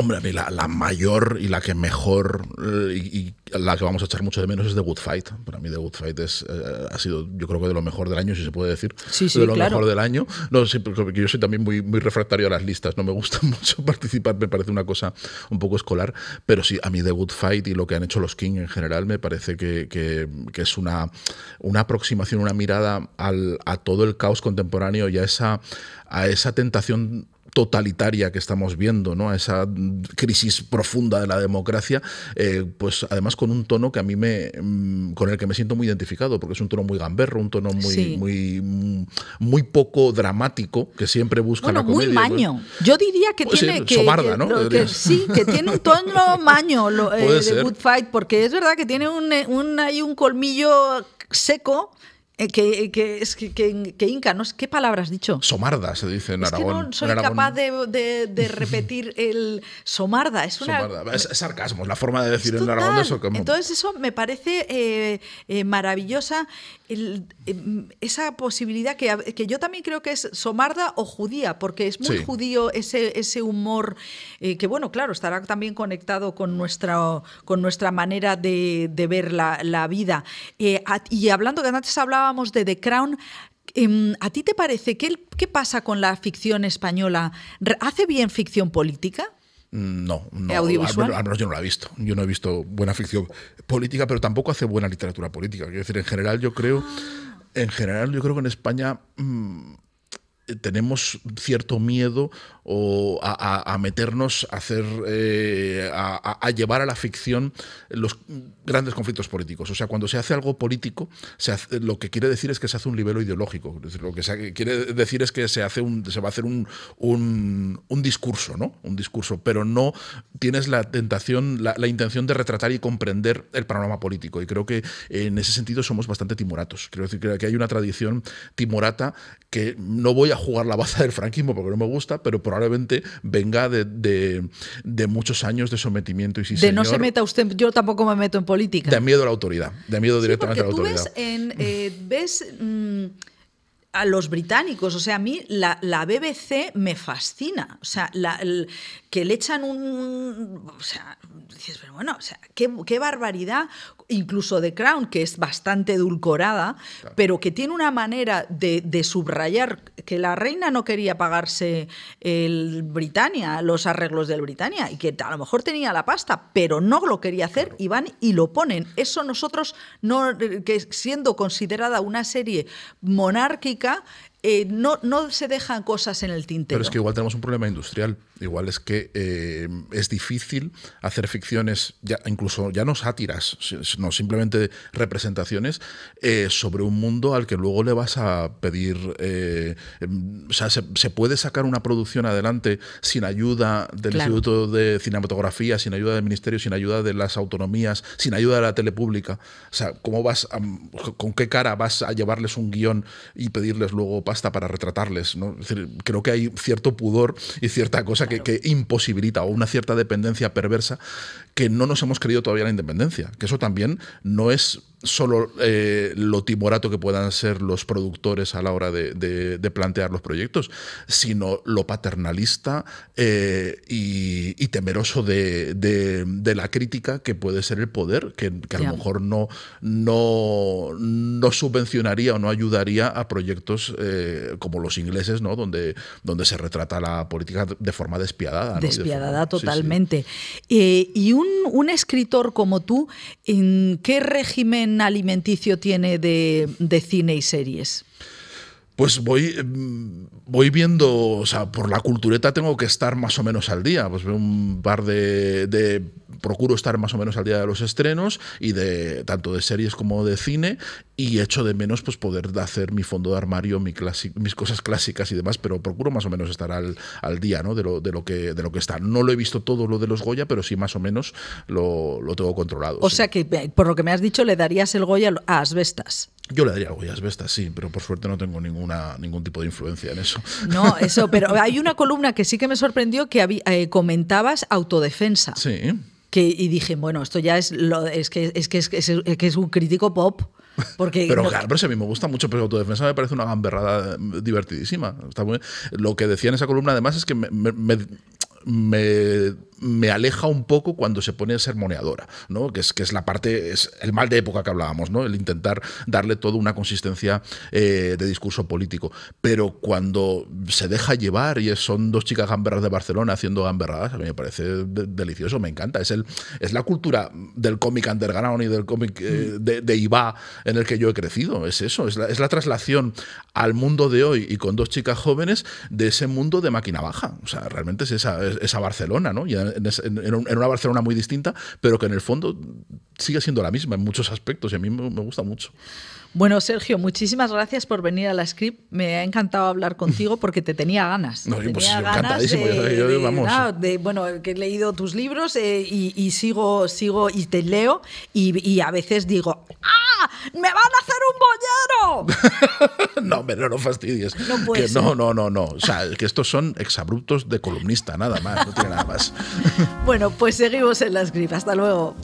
Hombre, a mí la, mayor y la que mejor eh, y, la que vamos a echar mucho de menos es The Good Fight. Para mí The Good Fight es, eh, ha sido, yo creo que de lo mejor del año, si se puede decir. Sí, sí, de lo mejor del año. No, porque yo soy también muy, muy refractario a las listas. No me gusta mucho participar, me parece una cosa un poco escolar. Pero sí, a mí The Good Fight y lo que han hecho los King en general me parece que, que, que es una, una aproximación, una mirada a todo el caos contemporáneo y a esa, a esa tentación totalitaria que estamos viendo, ¿no? a esa crisis profunda de la democracia, eh, pues además con un tono que a mí me, mm, con el que me siento muy identificado, porque es un tono muy gamberro, un tono muy, muy, muy poco dramático, que siempre busca la comedia. muy pues. maño. Yo diría que pues tiene... que, somarda, ¿no? sí, que tiene un tono maño eh, de Good Fight, porque es verdad que tiene un, eh, hay un colmillo seco eh, eh, que, que, es Inca, ¿no? ¿qué palabras has dicho? Somarda se dice en Aragón. Que no soy capaz de, de, repetir el somarda. Es, una, somarda. Es, sarcasmo, la forma de decir en Aragón Entonces eso me parece eh, maravillosa esa posibilidad que, que yo también creo que es somarda o judía, porque es muy judío ese, ese humor que, bueno, claro, estará también conectado con nuestra, con nuestra manera de, de ver la, la vida. y hablando que antes hablaba hablábamos de The Crown, em, ¿a ti te parece qué, qué pasa con la ficción española? ¿Hace bien ficción política? Mm, no, no. Al, menos yo no la he visto. Yo no he visto buena ficción política, pero tampoco hace buena literatura política. Quiero decir, en general yo creo, ah. en general yo creo que en España mm, tenemos cierto miedo o a, meternos a hacer eh, a, llevar a la ficción los grandes conflictos políticos. O sea, cuando se hace algo político, se lo que quiere decir es que se hace un nivel ideológico. Lo que quiere decir es que se hace un, se va a hacer un, discurso, ¿no? Un discurso, pero no tienes la tentación, la, intención de retratar y comprender el panorama político. Y creo que en ese sentido somos bastante timoratos. Creo que hay una tradición timorata que no voy a jugar la baza del franquismo porque no me gusta, pero por probablemente venga de, de, muchos años de sometimiento y sí, De no se meta usted, yo tampoco me meto en política. De miedo a la autoridad, de miedo directamente a la autoridad. Ves, eh, ves mm, a los británicos. O sea, a mí la, BBC me fascina. O sea, que le echan un. O sea, dices, pero bueno, o sea, qué barbaridad incluso de Crown, que es bastante dulcorada, pero que tiene una manera de, subrayar que la reina no quería pagarse el Britannia, los arreglos del Britannia, y que a lo mejor tenía la pasta, pero no lo quería hacer, y van y lo ponen. Eso nosotros, no, que siendo considerada una serie monárquica, eh, no, se dejan cosas en el tintero. Pero es que igual tenemos un problema industrial. Igual es que eh, es difícil hacer ficciones, ya, incluso ya no sátiras, sino simplemente representaciones eh, sobre un mundo al que luego le vas a pedir. Em, o sea, se, puede sacar una producción adelante sin ayuda del Instituto de Cinematografía, sin ayuda del Ministerio, sin ayuda de las autonomías, sin ayuda de la tele pública. O sea, ¿cómo vas ¿con qué cara vas a llevarles un guión y pedirles luego basta para retratarles. ¿no? creo que hay cierto pudor y cierta cosa que, que, imposibilita o una cierta dependencia perversa que no nos hemos creído todavía la independencia, que eso también no es solo eh, lo timorato que puedan ser los productores a la hora de, plantear los proyectos, sino lo paternalista eh, y, temeroso de, la crítica que puede ser el poder, que, a lo mejor no, no, no, subvencionaría o no ayudaría a proyectos eh, como los ingleses, ¿no? donde, donde se retrata la política de forma despiadada. Despiadada totalmente. y un un escritor como tú, ¿en qué régimen alimenticio tiene de, de cine y series? pues voy, em, voy viendo, o sea, por la cultureta tengo que estar más o menos al día. Pues veo un par de, Procuro estar más o menos al día de los estrenos y de tanto de series como de cine y echo de menos pues poder hacer mi fondo de armario, mis cosas clásicas y demás, pero procuro más o menos estar al, al día ¿no? de, lo, de, lo que, de lo que está. No lo he visto todo lo de los Goya, pero sí más o menos lo, lo tengo controlado. O sea que, eh, por lo que me has dicho, le darías el Goya a Asbestas. Yo le daría algo bestas, sí, pero por suerte no tengo ninguna, ningún tipo de influencia en eso. No, eso, pero hay una columna que sí que me sorprendió que eh, comentabas autodefensa. Sí. Que, y dije, bueno, esto ya es, lo, es, que, es, que, que es un crítico pop. Porque pero claro, a mí me gusta mucho, pero autodefensa me parece una gamberrada eh, divertidísima. Está lo que decía en esa columna además es que me, me, aleja un poco cuando se pone moneadora, ¿no? que, es, que es la parte, es el mal de época que hablábamos, ¿no? el intentar darle toda una consistencia eh, de discurso político. Pero cuando se deja llevar y son dos chicas gamberras de Barcelona haciendo gamberradas, a mí me parece delicioso, me encanta. Es, el, es la cultura del cómic underground y del cómic eh, mm. de, de en el que yo he crecido. Es eso, es la, es la traslación al mundo de hoy y con dos chicas jóvenes de ese mundo de máquina baja. O sea, realmente es esa esa Barcelona, ¿no? en, una Barcelona muy distinta, pero que en el fondo sigue siendo la misma en muchos aspectos y a mí me gusta mucho. Bueno, Sergio, muchísimas gracias por venir a la script. Me ha encantado hablar contigo porque te tenía ganas. No, pues tenía pues encantadísimo. yo, vamos. bueno, que he leído tus libros eh, y, sigo, sigo y te leo y, a veces digo, ¡ah! ¡Me van a hacer un bollero! no, pero no fastidies. No puedes. Que no, no, no, no. O sea, que estos son exabruptos de columnista, nada más. No tiene nada más. bueno, pues seguimos en la script. Hasta luego.